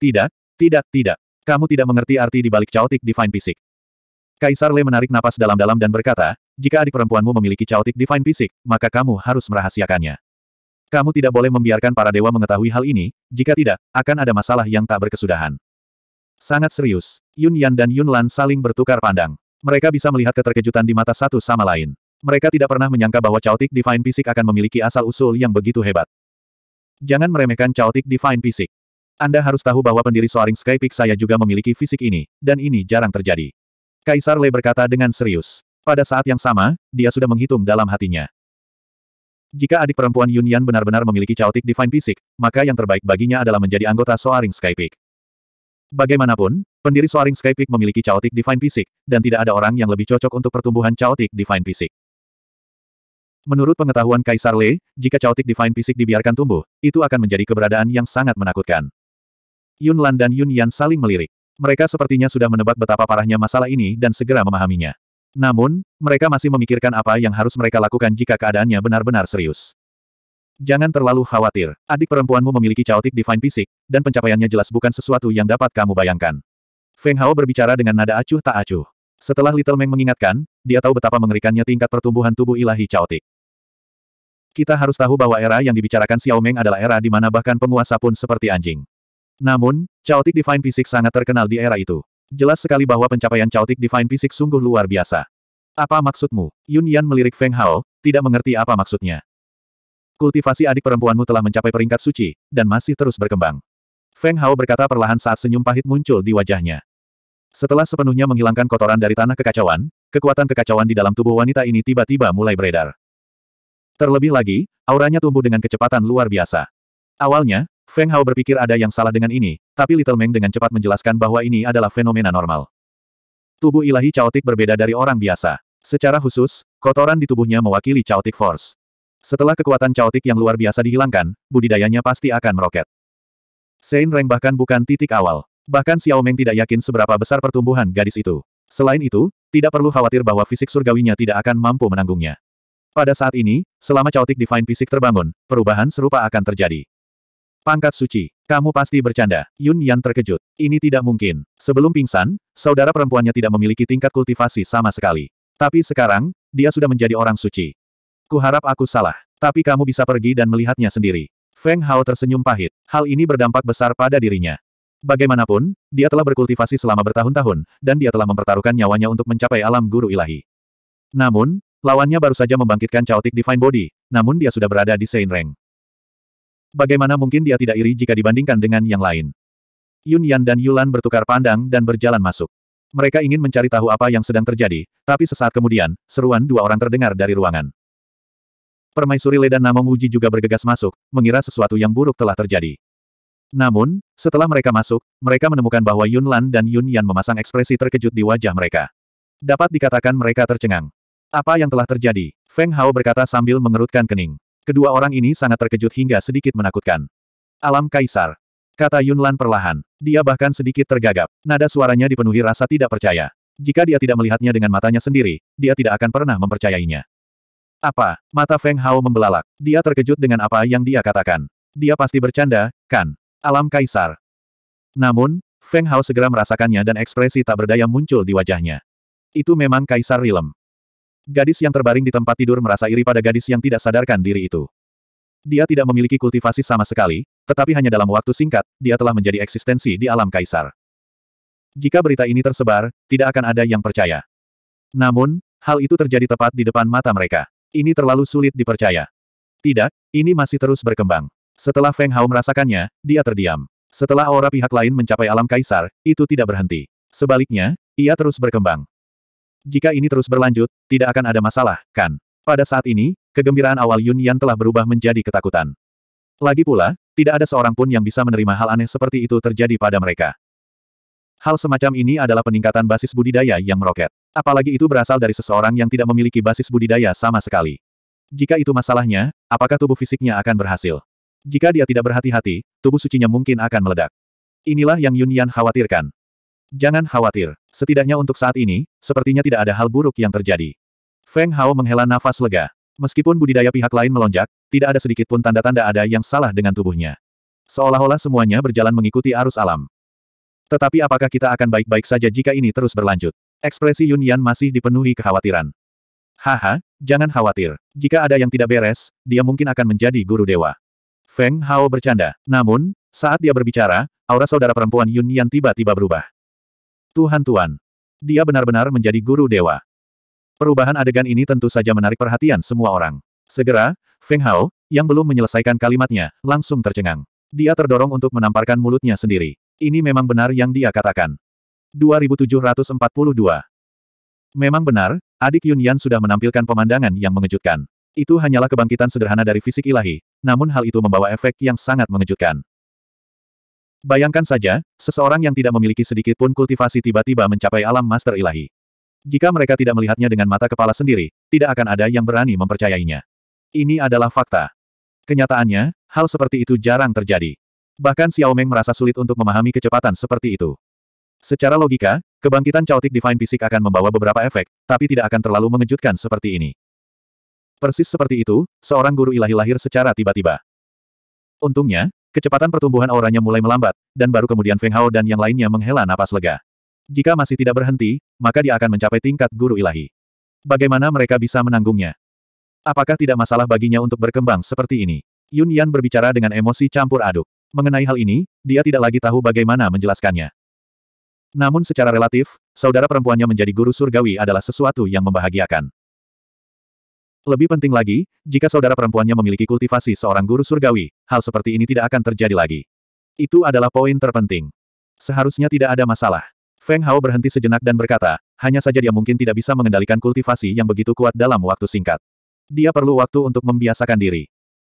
Tidak, tidak, tidak. Kamu tidak mengerti arti di balik caotik divine fisik. Kaisar Le menarik napas dalam-dalam dan berkata, jika adik perempuanmu memiliki caotik divine fisik, maka kamu harus merahasiakannya. Kamu tidak boleh membiarkan para dewa mengetahui hal ini, jika tidak, akan ada masalah yang tak berkesudahan. Sangat serius, Yun Yan dan Yun Lan saling bertukar pandang. Mereka bisa melihat keterkejutan di mata satu sama lain. Mereka tidak pernah menyangka bahwa caotik divine fisik akan memiliki asal-usul yang begitu hebat. Jangan meremehkan caotik divine fisik. Anda harus tahu bahwa pendiri Soaring Sky Peak saya juga memiliki fisik ini, dan ini jarang terjadi. Kaisar Lei berkata dengan serius. Pada saat yang sama, dia sudah menghitung dalam hatinya. Jika adik perempuan Yunyan benar-benar memiliki caotik divine fisik, maka yang terbaik baginya adalah menjadi anggota Soaring Sky Peak. Bagaimanapun, pendiri Soaring Sky Peak memiliki caotik divine fisik, dan tidak ada orang yang lebih cocok untuk pertumbuhan caotik divine fisik. Menurut pengetahuan Kaisar Le, jika caotik divine fisik dibiarkan tumbuh, itu akan menjadi keberadaan yang sangat menakutkan. Yun Lan dan Yun Yan saling melirik. Mereka sepertinya sudah menebak betapa parahnya masalah ini dan segera memahaminya. Namun, mereka masih memikirkan apa yang harus mereka lakukan jika keadaannya benar-benar serius. Jangan terlalu khawatir, adik perempuanmu memiliki caotik divine fisik, dan pencapaiannya jelas bukan sesuatu yang dapat kamu bayangkan. Feng Hao berbicara dengan nada acuh tak acuh. Setelah Little Meng mengingatkan, dia tahu betapa mengerikannya tingkat pertumbuhan tubuh ilahi caotik. Kita harus tahu bahwa era yang dibicarakan Xiao Meng adalah era di mana bahkan penguasa pun seperti anjing. Namun, Chaotic Divine Physics sangat terkenal di era itu. Jelas sekali bahwa pencapaian Chaotic Divine Physics sungguh luar biasa. Apa maksudmu? Yun Yan melirik Feng Hao, tidak mengerti apa maksudnya. Kultivasi adik perempuanmu telah mencapai peringkat suci, dan masih terus berkembang. Feng Hao berkata perlahan saat senyum pahit muncul di wajahnya. Setelah sepenuhnya menghilangkan kotoran dari tanah kekacauan, kekuatan kekacauan di dalam tubuh wanita ini tiba-tiba mulai beredar. Terlebih lagi, auranya tumbuh dengan kecepatan luar biasa. Awalnya, Feng Hao berpikir ada yang salah dengan ini, tapi Little Meng dengan cepat menjelaskan bahwa ini adalah fenomena normal. Tubuh ilahi caotik berbeda dari orang biasa. Secara khusus, kotoran di tubuhnya mewakili caotik force. Setelah kekuatan caotik yang luar biasa dihilangkan, budidayanya pasti akan meroket. Sein Reng bahkan bukan titik awal. Bahkan Xiao Meng tidak yakin seberapa besar pertumbuhan gadis itu. Selain itu, tidak perlu khawatir bahwa fisik surgawinya tidak akan mampu menanggungnya. Pada saat ini, selama caotik divine fisik terbangun, perubahan serupa akan terjadi. Pangkat suci. Kamu pasti bercanda. Yun Yan terkejut. Ini tidak mungkin. Sebelum pingsan, saudara perempuannya tidak memiliki tingkat kultivasi sama sekali. Tapi sekarang, dia sudah menjadi orang suci. Kuharap aku salah. Tapi kamu bisa pergi dan melihatnya sendiri. Feng Hao tersenyum pahit. Hal ini berdampak besar pada dirinya. Bagaimanapun, dia telah berkultivasi selama bertahun-tahun, dan dia telah mempertaruhkan nyawanya untuk mencapai alam guru ilahi. Namun, lawannya baru saja membangkitkan caotik divine body, namun dia sudah berada di Sein Reng. Bagaimana mungkin dia tidak iri jika dibandingkan dengan yang lain? Yun Yan dan Yulan bertukar pandang dan berjalan masuk. Mereka ingin mencari tahu apa yang sedang terjadi, tapi sesaat kemudian, seruan dua orang terdengar dari ruangan. Permaisuri Ledan Namong Uji juga bergegas masuk, mengira sesuatu yang buruk telah terjadi. Namun, setelah mereka masuk, mereka menemukan bahwa Yun Lan dan Yun Yan memasang ekspresi terkejut di wajah mereka. Dapat dikatakan mereka tercengang. Apa yang telah terjadi? Feng Hao berkata sambil mengerutkan kening. Kedua orang ini sangat terkejut hingga sedikit menakutkan. Alam Kaisar. Kata Yunlan perlahan. Dia bahkan sedikit tergagap. Nada suaranya dipenuhi rasa tidak percaya. Jika dia tidak melihatnya dengan matanya sendiri, dia tidak akan pernah mempercayainya. Apa? Mata Feng Hao membelalak. Dia terkejut dengan apa yang dia katakan. Dia pasti bercanda, kan? Alam Kaisar. Namun, Feng Hao segera merasakannya dan ekspresi tak berdaya muncul di wajahnya. Itu memang Kaisar Rilem. Gadis yang terbaring di tempat tidur merasa iri pada gadis yang tidak sadarkan diri itu. Dia tidak memiliki kultivasi sama sekali, tetapi hanya dalam waktu singkat, dia telah menjadi eksistensi di alam kaisar. Jika berita ini tersebar, tidak akan ada yang percaya. Namun, hal itu terjadi tepat di depan mata mereka. Ini terlalu sulit dipercaya. Tidak, ini masih terus berkembang. Setelah Feng Hao merasakannya, dia terdiam. Setelah aura pihak lain mencapai alam kaisar, itu tidak berhenti. Sebaliknya, ia terus berkembang. Jika ini terus berlanjut, tidak akan ada masalah, kan? Pada saat ini, kegembiraan awal Yun Yan telah berubah menjadi ketakutan. Lagi pula, tidak ada seorang pun yang bisa menerima hal aneh seperti itu terjadi pada mereka. Hal semacam ini adalah peningkatan basis budidaya yang meroket. Apalagi itu berasal dari seseorang yang tidak memiliki basis budidaya sama sekali. Jika itu masalahnya, apakah tubuh fisiknya akan berhasil? Jika dia tidak berhati-hati, tubuh sucinya mungkin akan meledak. Inilah yang Yun Yan khawatirkan. Jangan khawatir. Setidaknya untuk saat ini, sepertinya tidak ada hal buruk yang terjadi. Feng Hao menghela nafas lega. Meskipun budidaya pihak lain melonjak, tidak ada sedikit pun tanda-tanda ada yang salah dengan tubuhnya. Seolah-olah semuanya berjalan mengikuti arus alam. Tetapi apakah kita akan baik-baik saja jika ini terus berlanjut? Ekspresi Yun Yan masih dipenuhi kekhawatiran. Haha, jangan khawatir. Jika ada yang tidak beres, dia mungkin akan menjadi guru dewa. Feng Hao bercanda. Namun, saat dia berbicara, aura saudara perempuan Yun Yan tiba-tiba berubah. Tuhan-Tuhan. Dia benar-benar menjadi guru dewa. Perubahan adegan ini tentu saja menarik perhatian semua orang. Segera, Feng Hao, yang belum menyelesaikan kalimatnya, langsung tercengang. Dia terdorong untuk menamparkan mulutnya sendiri. Ini memang benar yang dia katakan. 2742 Memang benar, adik Yun Yan sudah menampilkan pemandangan yang mengejutkan. Itu hanyalah kebangkitan sederhana dari fisik ilahi, namun hal itu membawa efek yang sangat mengejutkan. Bayangkan saja, seseorang yang tidak memiliki sedikit pun kultivasi tiba-tiba mencapai alam master ilahi. Jika mereka tidak melihatnya dengan mata kepala sendiri, tidak akan ada yang berani mempercayainya. Ini adalah fakta. Kenyataannya, hal seperti itu jarang terjadi. Bahkan Xiao Meng merasa sulit untuk memahami kecepatan seperti itu. Secara logika, kebangkitan caotik divine fisik akan membawa beberapa efek, tapi tidak akan terlalu mengejutkan seperti ini. Persis seperti itu, seorang guru ilahi lahir secara tiba-tiba. Untungnya, Kecepatan pertumbuhan auranya mulai melambat, dan baru kemudian Feng Hao dan yang lainnya menghela napas lega. Jika masih tidak berhenti, maka dia akan mencapai tingkat guru ilahi. Bagaimana mereka bisa menanggungnya? Apakah tidak masalah baginya untuk berkembang seperti ini? Yun Yan berbicara dengan emosi campur aduk. Mengenai hal ini, dia tidak lagi tahu bagaimana menjelaskannya. Namun secara relatif, saudara perempuannya menjadi guru surgawi adalah sesuatu yang membahagiakan. Lebih penting lagi, jika saudara perempuannya memiliki kultivasi seorang guru surgawi, hal seperti ini tidak akan terjadi lagi. Itu adalah poin terpenting. Seharusnya tidak ada masalah. Feng Hao berhenti sejenak dan berkata, hanya saja dia mungkin tidak bisa mengendalikan kultivasi yang begitu kuat dalam waktu singkat. Dia perlu waktu untuk membiasakan diri.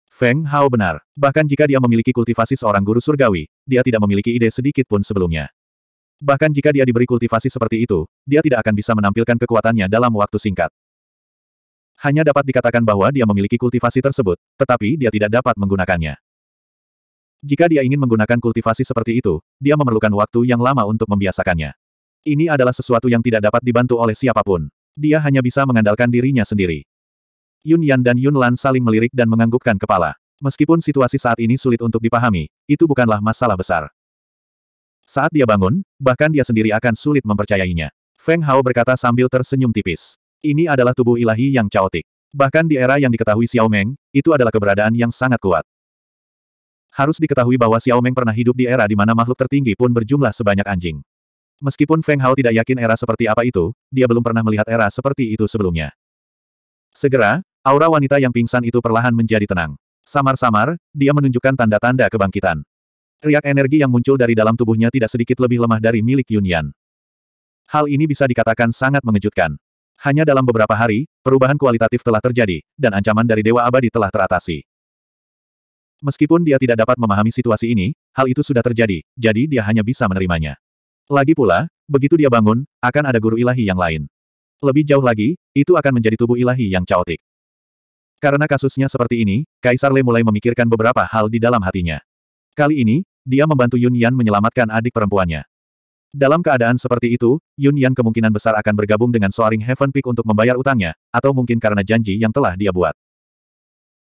Feng Hao benar, bahkan jika dia memiliki kultivasi seorang guru surgawi, dia tidak memiliki ide sedikit pun sebelumnya. Bahkan jika dia diberi kultivasi seperti itu, dia tidak akan bisa menampilkan kekuatannya dalam waktu singkat. Hanya dapat dikatakan bahwa dia memiliki kultivasi tersebut, tetapi dia tidak dapat menggunakannya. Jika dia ingin menggunakan kultivasi seperti itu, dia memerlukan waktu yang lama untuk membiasakannya. Ini adalah sesuatu yang tidak dapat dibantu oleh siapapun. Dia hanya bisa mengandalkan dirinya sendiri. Yun Yan dan Yun Lan saling melirik dan menganggukkan kepala. Meskipun situasi saat ini sulit untuk dipahami, itu bukanlah masalah besar. Saat dia bangun, bahkan dia sendiri akan sulit mempercayainya. Feng Hao berkata sambil tersenyum tipis. Ini adalah tubuh ilahi yang caotik. Bahkan di era yang diketahui Xiao Meng, itu adalah keberadaan yang sangat kuat. Harus diketahui bahwa Xiao Meng pernah hidup di era di mana makhluk tertinggi pun berjumlah sebanyak anjing. Meskipun Feng Hao tidak yakin era seperti apa itu, dia belum pernah melihat era seperti itu sebelumnya. Segera, aura wanita yang pingsan itu perlahan menjadi tenang. Samar-samar, dia menunjukkan tanda-tanda kebangkitan. Riak energi yang muncul dari dalam tubuhnya tidak sedikit lebih lemah dari milik Yunyan. Hal ini bisa dikatakan sangat mengejutkan. Hanya dalam beberapa hari, perubahan kualitatif telah terjadi, dan ancaman dari Dewa Abadi telah teratasi. Meskipun dia tidak dapat memahami situasi ini, hal itu sudah terjadi, jadi dia hanya bisa menerimanya. Lagi pula, begitu dia bangun, akan ada guru ilahi yang lain. Lebih jauh lagi, itu akan menjadi tubuh ilahi yang caotik. Karena kasusnya seperti ini, Kaisar Le mulai memikirkan beberapa hal di dalam hatinya. Kali ini, dia membantu Yun Yan menyelamatkan adik perempuannya. Dalam keadaan seperti itu, Yun Yan kemungkinan besar akan bergabung dengan Soaring Heaven Peak untuk membayar utangnya, atau mungkin karena janji yang telah dia buat.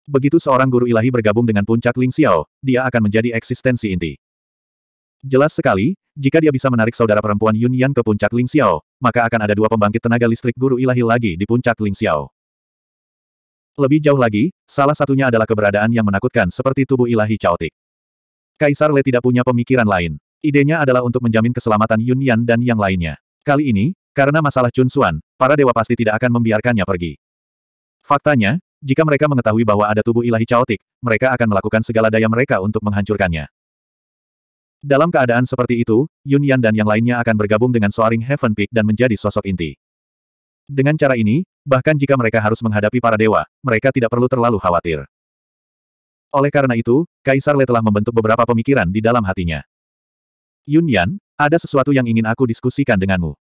Begitu seorang guru ilahi bergabung dengan puncak Ling Xiao, dia akan menjadi eksistensi inti. Jelas sekali, jika dia bisa menarik saudara perempuan Yun Yan ke puncak Ling Xiao, maka akan ada dua pembangkit tenaga listrik guru ilahi lagi di puncak Ling Xiao. Lebih jauh lagi, salah satunya adalah keberadaan yang menakutkan seperti tubuh ilahi caotik. Kaisar Le tidak punya pemikiran lain. Idenya adalah untuk menjamin keselamatan Yunyan dan yang lainnya. Kali ini, karena masalah Xuan, para dewa pasti tidak akan membiarkannya pergi. Faktanya, jika mereka mengetahui bahwa ada tubuh ilahi caotik, mereka akan melakukan segala daya mereka untuk menghancurkannya. Dalam keadaan seperti itu, Yunyan dan yang lainnya akan bergabung dengan Soaring Heaven Peak dan menjadi sosok inti. Dengan cara ini, bahkan jika mereka harus menghadapi para dewa, mereka tidak perlu terlalu khawatir. Oleh karena itu, Kaisar Le telah membentuk beberapa pemikiran di dalam hatinya. Yun Yan, ada sesuatu yang ingin aku diskusikan denganmu.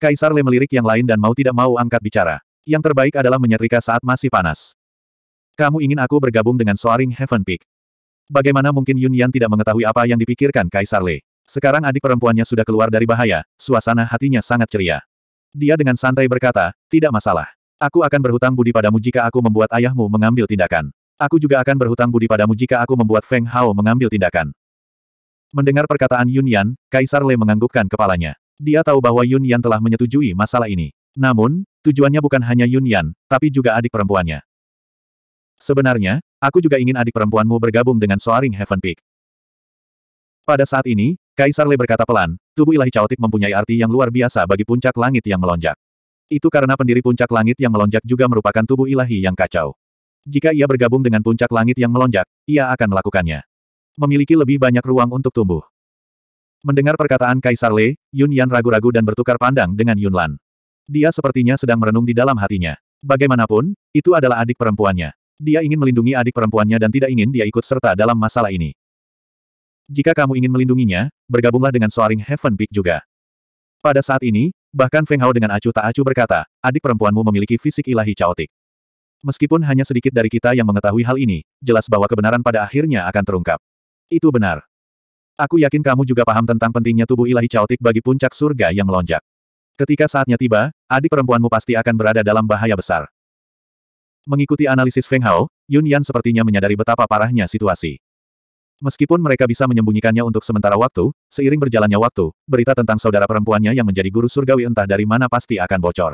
Kaisar Le melirik yang lain dan mau tidak mau angkat bicara. Yang terbaik adalah menyetrika saat masih panas. Kamu ingin aku bergabung dengan Soaring Heaven Peak. Bagaimana mungkin Yun Yan tidak mengetahui apa yang dipikirkan Kaisar Le? Sekarang adik perempuannya sudah keluar dari bahaya, suasana hatinya sangat ceria. Dia dengan santai berkata, tidak masalah. Aku akan berhutang budi padamu jika aku membuat ayahmu mengambil tindakan. Aku juga akan berhutang budi padamu jika aku membuat Feng Hao mengambil tindakan. Mendengar perkataan Yun Yan, Kaisar Le menganggukkan kepalanya. Dia tahu bahwa Yun Yan telah menyetujui masalah ini. Namun, tujuannya bukan hanya Yun Yan, tapi juga adik perempuannya. Sebenarnya, aku juga ingin adik perempuanmu bergabung dengan Soaring Heaven Peak. Pada saat ini, Kaisar Le berkata pelan, tubuh ilahi caotik mempunyai arti yang luar biasa bagi puncak langit yang melonjak. Itu karena pendiri puncak langit yang melonjak juga merupakan tubuh ilahi yang kacau. Jika ia bergabung dengan puncak langit yang melonjak, ia akan melakukannya memiliki lebih banyak ruang untuk tumbuh. Mendengar perkataan Kaisar Le, Yun Yan ragu-ragu dan bertukar pandang dengan Yun Lan. Dia sepertinya sedang merenung di dalam hatinya. Bagaimanapun, itu adalah adik perempuannya. Dia ingin melindungi adik perempuannya dan tidak ingin dia ikut serta dalam masalah ini. Jika kamu ingin melindunginya, bergabunglah dengan Soaring Heaven Peak juga. Pada saat ini, bahkan Feng Hao dengan acuh tak acuh berkata, adik perempuanmu memiliki fisik ilahi caotik. Meskipun hanya sedikit dari kita yang mengetahui hal ini, jelas bahwa kebenaran pada akhirnya akan terungkap. Itu benar. Aku yakin kamu juga paham tentang pentingnya tubuh ilahi caotik bagi puncak surga yang melonjak. Ketika saatnya tiba, adik perempuanmu pasti akan berada dalam bahaya besar. Mengikuti analisis Feng Hao, Yun Yan sepertinya menyadari betapa parahnya situasi. Meskipun mereka bisa menyembunyikannya untuk sementara waktu, seiring berjalannya waktu, berita tentang saudara perempuannya yang menjadi guru surgawi entah dari mana pasti akan bocor.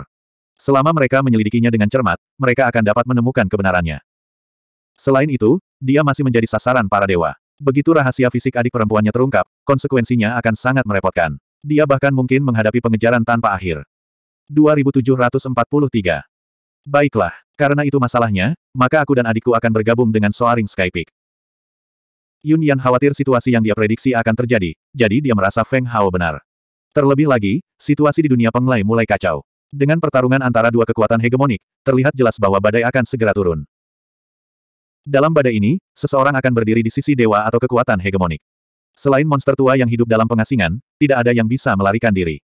Selama mereka menyelidikinya dengan cermat, mereka akan dapat menemukan kebenarannya. Selain itu, dia masih menjadi sasaran para dewa. Begitu rahasia fisik adik perempuannya terungkap, konsekuensinya akan sangat merepotkan. Dia bahkan mungkin menghadapi pengejaran tanpa akhir. 2743. Baiklah, karena itu masalahnya, maka aku dan adikku akan bergabung dengan Soaring Skypeak. Yun Yan khawatir situasi yang dia prediksi akan terjadi, jadi dia merasa Feng Hao benar. Terlebih lagi, situasi di dunia penglai mulai kacau. Dengan pertarungan antara dua kekuatan hegemonik, terlihat jelas bahwa badai akan segera turun. Dalam badai ini, seseorang akan berdiri di sisi dewa atau kekuatan hegemonik. Selain monster tua yang hidup dalam pengasingan, tidak ada yang bisa melarikan diri.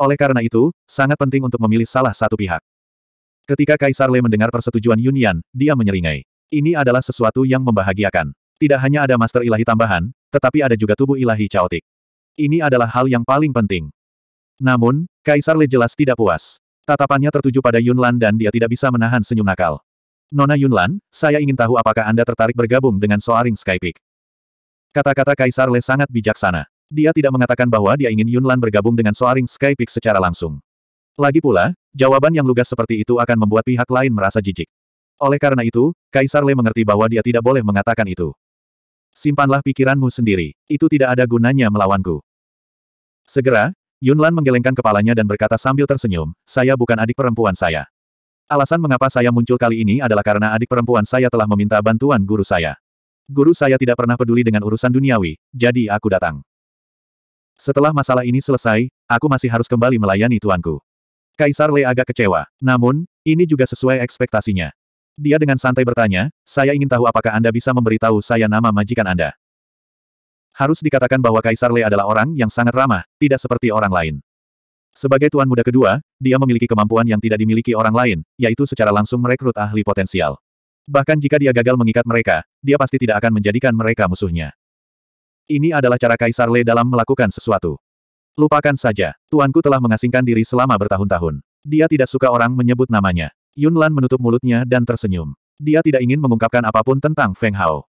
Oleh karena itu, sangat penting untuk memilih salah satu pihak. Ketika Kaisar Le mendengar persetujuan Yunian, dia menyeringai. Ini adalah sesuatu yang membahagiakan. Tidak hanya ada master ilahi tambahan, tetapi ada juga tubuh ilahi caotik. Ini adalah hal yang paling penting. Namun, Kaisar Le jelas tidak puas. Tatapannya tertuju pada Yunlan dan dia tidak bisa menahan senyum nakal. Nona Yunlan, saya ingin tahu apakah Anda tertarik bergabung dengan Soaring Sky Kata-kata Kaisar Le sangat bijaksana. Dia tidak mengatakan bahwa dia ingin Yunlan bergabung dengan Soaring Sky secara langsung. Lagi pula, jawaban yang lugas seperti itu akan membuat pihak lain merasa jijik. Oleh karena itu, Kaisar Le mengerti bahwa dia tidak boleh mengatakan itu. Simpanlah pikiranmu sendiri, itu tidak ada gunanya melawanku. Segera, Yunlan menggelengkan kepalanya dan berkata sambil tersenyum, saya bukan adik perempuan saya. Alasan mengapa saya muncul kali ini adalah karena adik perempuan saya telah meminta bantuan guru saya. Guru saya tidak pernah peduli dengan urusan duniawi, jadi aku datang. Setelah masalah ini selesai, aku masih harus kembali melayani tuanku. Kaisar Lei agak kecewa, namun, ini juga sesuai ekspektasinya. Dia dengan santai bertanya, saya ingin tahu apakah Anda bisa memberitahu saya nama majikan Anda. Harus dikatakan bahwa Kaisar Lei adalah orang yang sangat ramah, tidak seperti orang lain. Sebagai tuan muda kedua, dia memiliki kemampuan yang tidak dimiliki orang lain, yaitu secara langsung merekrut ahli potensial. Bahkan jika dia gagal mengikat mereka, dia pasti tidak akan menjadikan mereka musuhnya. Ini adalah cara Kaisar Le dalam melakukan sesuatu. Lupakan saja, tuanku telah mengasingkan diri selama bertahun-tahun. Dia tidak suka orang menyebut namanya. Yun Lan menutup mulutnya dan tersenyum. Dia tidak ingin mengungkapkan apapun tentang Feng Hao.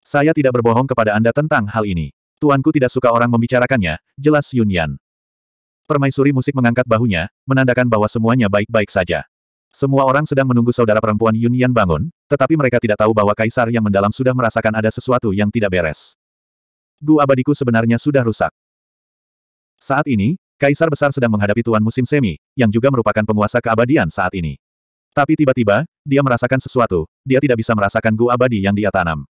Saya tidak berbohong kepada Anda tentang hal ini. Tuanku tidak suka orang membicarakannya, jelas Yun Yan. Permaisuri musik mengangkat bahunya, menandakan bahwa semuanya baik-baik saja. Semua orang sedang menunggu saudara perempuan Yunian bangun, tetapi mereka tidak tahu bahwa kaisar yang mendalam sudah merasakan ada sesuatu yang tidak beres. Gu abadiku sebenarnya sudah rusak. Saat ini, kaisar besar sedang menghadapi tuan musim semi, yang juga merupakan penguasa keabadian saat ini. Tapi tiba-tiba, dia merasakan sesuatu, dia tidak bisa merasakan gu abadi yang dia tanam.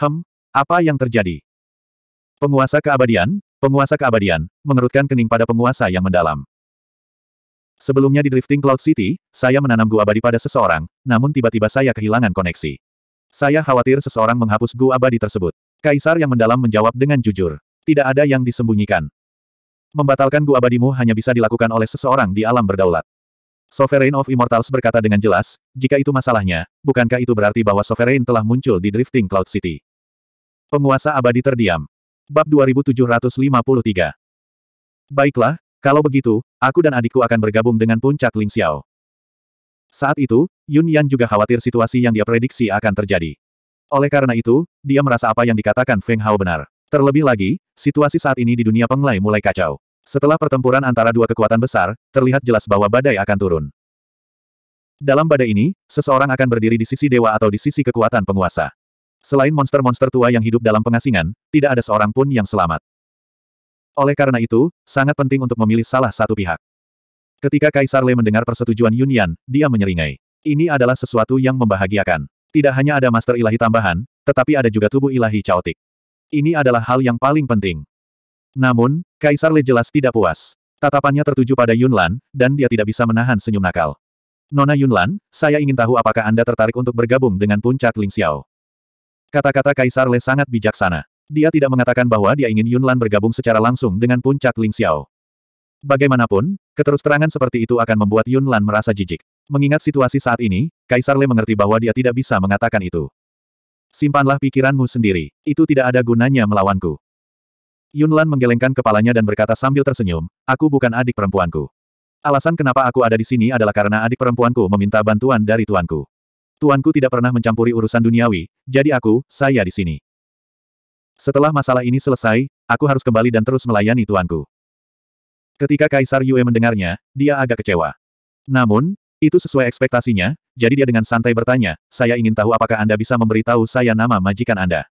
Hem, apa yang terjadi? Penguasa keabadian, Penguasa keabadian, mengerutkan kening pada penguasa yang mendalam. Sebelumnya di Drifting Cloud City, saya menanam gua abadi pada seseorang, namun tiba-tiba saya kehilangan koneksi. Saya khawatir seseorang menghapus gua abadi tersebut. Kaisar yang mendalam menjawab dengan jujur. Tidak ada yang disembunyikan. Membatalkan gua abadimu hanya bisa dilakukan oleh seseorang di alam berdaulat. Sovereign of Immortals berkata dengan jelas, jika itu masalahnya, bukankah itu berarti bahwa Sovereign telah muncul di Drifting Cloud City? Penguasa abadi terdiam. Bab 2753 Baiklah, kalau begitu, aku dan adikku akan bergabung dengan puncak Ling Xiao. Saat itu, Yun Yan juga khawatir situasi yang dia prediksi akan terjadi. Oleh karena itu, dia merasa apa yang dikatakan Feng Hao benar. Terlebih lagi, situasi saat ini di dunia penglai mulai kacau. Setelah pertempuran antara dua kekuatan besar, terlihat jelas bahwa badai akan turun. Dalam badai ini, seseorang akan berdiri di sisi dewa atau di sisi kekuatan penguasa. Selain monster-monster tua yang hidup dalam pengasingan, tidak ada seorang pun yang selamat. Oleh karena itu, sangat penting untuk memilih salah satu pihak. Ketika Kaisar Le mendengar persetujuan Yunian, dia menyeringai. Ini adalah sesuatu yang membahagiakan. Tidak hanya ada master ilahi tambahan, tetapi ada juga tubuh ilahi caotik. Ini adalah hal yang paling penting. Namun, Kaisar Le jelas tidak puas. Tatapannya tertuju pada Yunlan, dan dia tidak bisa menahan senyum nakal. Nona Yunlan, saya ingin tahu apakah Anda tertarik untuk bergabung dengan puncak Ling Xiao. Kata-kata Kaisar Le sangat bijaksana. Dia tidak mengatakan bahwa dia ingin Yunlan bergabung secara langsung dengan puncak Ling Xiao. Bagaimanapun, keterusterangan seperti itu akan membuat Yunlan merasa jijik. Mengingat situasi saat ini, Kaisar Le mengerti bahwa dia tidak bisa mengatakan itu. Simpanlah pikiranmu sendiri, itu tidak ada gunanya melawanku. Yunlan menggelengkan kepalanya dan berkata sambil tersenyum, aku bukan adik perempuanku. Alasan kenapa aku ada di sini adalah karena adik perempuanku meminta bantuan dari tuanku. Tuanku tidak pernah mencampuri urusan duniawi, jadi aku, saya di sini. Setelah masalah ini selesai, aku harus kembali dan terus melayani tuanku. Ketika Kaisar Yue mendengarnya, dia agak kecewa. Namun, itu sesuai ekspektasinya, jadi dia dengan santai bertanya, saya ingin tahu apakah Anda bisa memberitahu saya nama majikan Anda.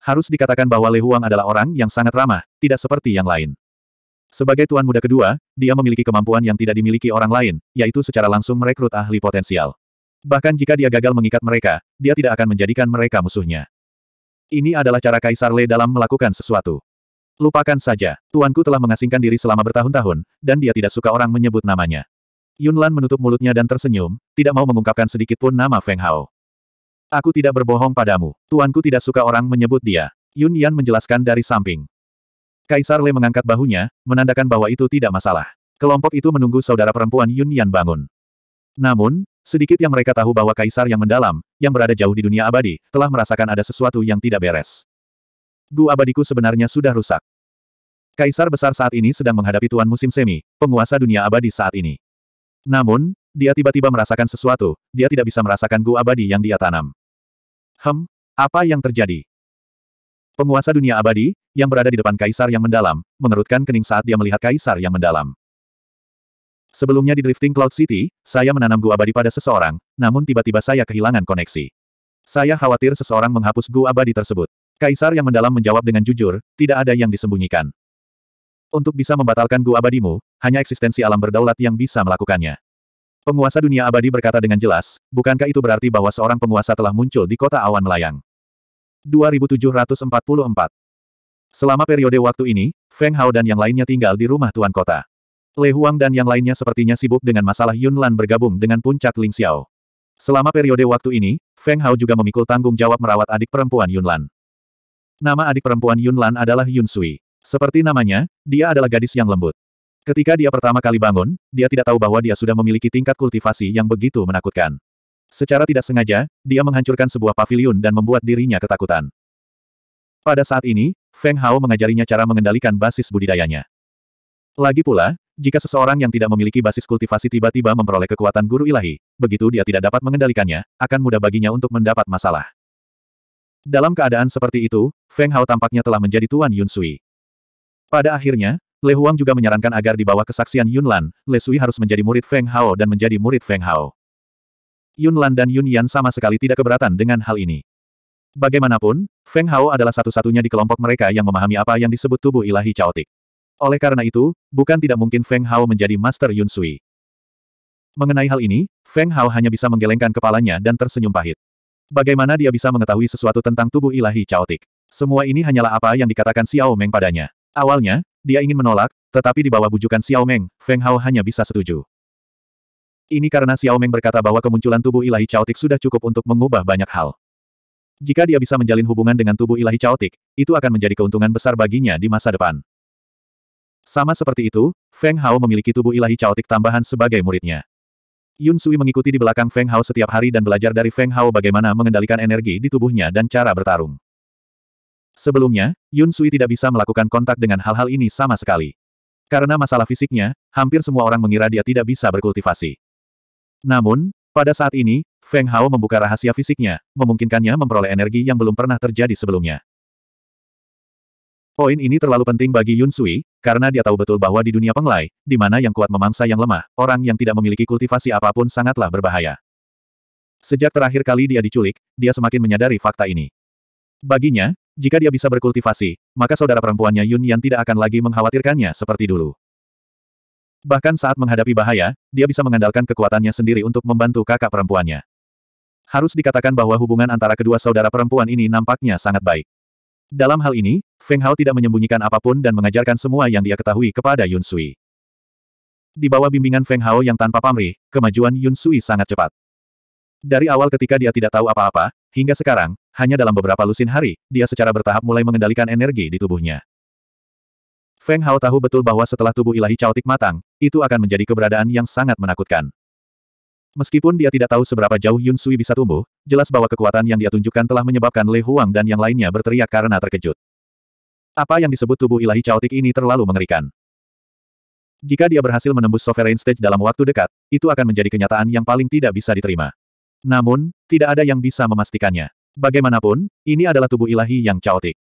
Harus dikatakan bahwa Le Huang adalah orang yang sangat ramah, tidak seperti yang lain. Sebagai tuan muda kedua, dia memiliki kemampuan yang tidak dimiliki orang lain, yaitu secara langsung merekrut ahli potensial. Bahkan jika dia gagal mengikat mereka, dia tidak akan menjadikan mereka musuhnya. Ini adalah cara Kaisar Le dalam melakukan sesuatu. Lupakan saja, tuanku telah mengasingkan diri selama bertahun-tahun, dan dia tidak suka orang menyebut namanya. Yunlan menutup mulutnya dan tersenyum, tidak mau mengungkapkan sedikit pun nama Feng Hao. Aku tidak berbohong padamu, tuanku tidak suka orang menyebut dia. Yun Yan menjelaskan dari samping. Kaisar Le mengangkat bahunya, menandakan bahwa itu tidak masalah. Kelompok itu menunggu saudara perempuan Yun Yan bangun. Namun, Sedikit yang mereka tahu bahwa kaisar yang mendalam, yang berada jauh di dunia abadi, telah merasakan ada sesuatu yang tidak beres. Gu abadiku sebenarnya sudah rusak. Kaisar besar saat ini sedang menghadapi Tuan Musim Semi, penguasa dunia abadi saat ini. Namun, dia tiba-tiba merasakan sesuatu, dia tidak bisa merasakan gu abadi yang dia tanam. Hem, apa yang terjadi? Penguasa dunia abadi, yang berada di depan kaisar yang mendalam, mengerutkan kening saat dia melihat kaisar yang mendalam. Sebelumnya di Drifting Cloud City, saya menanam gua abadi pada seseorang, namun tiba-tiba saya kehilangan koneksi. Saya khawatir seseorang menghapus gua abadi tersebut. Kaisar yang mendalam menjawab dengan jujur, tidak ada yang disembunyikan. Untuk bisa membatalkan gua abadimu, hanya eksistensi alam berdaulat yang bisa melakukannya. Penguasa dunia abadi berkata dengan jelas, bukankah itu berarti bahwa seorang penguasa telah muncul di kota awan melayang? 2744 Selama periode waktu ini, Feng Hao dan yang lainnya tinggal di rumah Tuan Kota. Le Huang dan yang lainnya sepertinya sibuk dengan masalah Yunlan bergabung dengan puncak Ling Xiao. Selama periode waktu ini, Feng Hao juga memikul tanggung jawab merawat adik perempuan Yunlan. Nama adik perempuan Yunlan adalah Yun Sui. Seperti namanya, dia adalah gadis yang lembut. Ketika dia pertama kali bangun, dia tidak tahu bahwa dia sudah memiliki tingkat kultivasi yang begitu menakutkan. Secara tidak sengaja, dia menghancurkan sebuah pavilion dan membuat dirinya ketakutan. Pada saat ini, Feng Hao mengajarinya cara mengendalikan basis budidayanya. Lagi pula, jika seseorang yang tidak memiliki basis kultivasi tiba-tiba memperoleh kekuatan guru ilahi, begitu dia tidak dapat mengendalikannya, akan mudah baginya untuk mendapat masalah. Dalam keadaan seperti itu, Feng Hao tampaknya telah menjadi Tuan Yun Sui. Pada akhirnya, Le Huang juga menyarankan agar di bawah kesaksian Yun Lan, Le Sui harus menjadi murid Feng Hao dan menjadi murid Feng Hao. Yun Lan dan Yun Yan sama sekali tidak keberatan dengan hal ini. Bagaimanapun, Feng Hao adalah satu-satunya di kelompok mereka yang memahami apa yang disebut tubuh ilahi caotik. Oleh karena itu, bukan tidak mungkin Feng Hao menjadi Master Yun Sui. Mengenai hal ini, Feng Hao hanya bisa menggelengkan kepalanya dan tersenyum pahit. Bagaimana dia bisa mengetahui sesuatu tentang tubuh ilahi caotik? Semua ini hanyalah apa yang dikatakan Xiao Meng padanya. Awalnya, dia ingin menolak, tetapi di bawah bujukan Xiao Meng, Feng Hao hanya bisa setuju. Ini karena Xiao Meng berkata bahwa kemunculan tubuh ilahi caotik sudah cukup untuk mengubah banyak hal. Jika dia bisa menjalin hubungan dengan tubuh ilahi caotik, itu akan menjadi keuntungan besar baginya di masa depan. Sama seperti itu, Feng Hao memiliki tubuh ilahi caotik tambahan sebagai muridnya. Yun Sui mengikuti di belakang Feng Hao setiap hari dan belajar dari Feng Hao bagaimana mengendalikan energi di tubuhnya dan cara bertarung. Sebelumnya, Yun Sui tidak bisa melakukan kontak dengan hal-hal ini sama sekali. Karena masalah fisiknya, hampir semua orang mengira dia tidak bisa berkultivasi. Namun, pada saat ini, Feng Hao membuka rahasia fisiknya, memungkinkannya memperoleh energi yang belum pernah terjadi sebelumnya. Poin ini terlalu penting bagi Yun Sui, karena dia tahu betul bahwa di dunia penglai, di mana yang kuat memangsa yang lemah, orang yang tidak memiliki kultivasi apapun sangatlah berbahaya. Sejak terakhir kali dia diculik, dia semakin menyadari fakta ini. Baginya, jika dia bisa berkultivasi, maka saudara perempuannya Yun Yan tidak akan lagi mengkhawatirkannya seperti dulu. Bahkan saat menghadapi bahaya, dia bisa mengandalkan kekuatannya sendiri untuk membantu kakak perempuannya. Harus dikatakan bahwa hubungan antara kedua saudara perempuan ini nampaknya sangat baik. Dalam hal ini, Feng Hao tidak menyembunyikan apapun dan mengajarkan semua yang dia ketahui kepada Yun Sui. Di bawah bimbingan Feng Hao yang tanpa pamrih, kemajuan Yun Sui sangat cepat. Dari awal ketika dia tidak tahu apa-apa, hingga sekarang, hanya dalam beberapa lusin hari, dia secara bertahap mulai mengendalikan energi di tubuhnya. Feng Hao tahu betul bahwa setelah tubuh ilahi caotik matang, itu akan menjadi keberadaan yang sangat menakutkan. Meskipun dia tidak tahu seberapa jauh Yun Sui bisa tumbuh, jelas bahwa kekuatan yang dia tunjukkan telah menyebabkan Le Huang dan yang lainnya berteriak karena terkejut. Apa yang disebut tubuh ilahi caotik ini terlalu mengerikan. Jika dia berhasil menembus Sovereign Stage dalam waktu dekat, itu akan menjadi kenyataan yang paling tidak bisa diterima. Namun, tidak ada yang bisa memastikannya. Bagaimanapun, ini adalah tubuh ilahi yang caotik.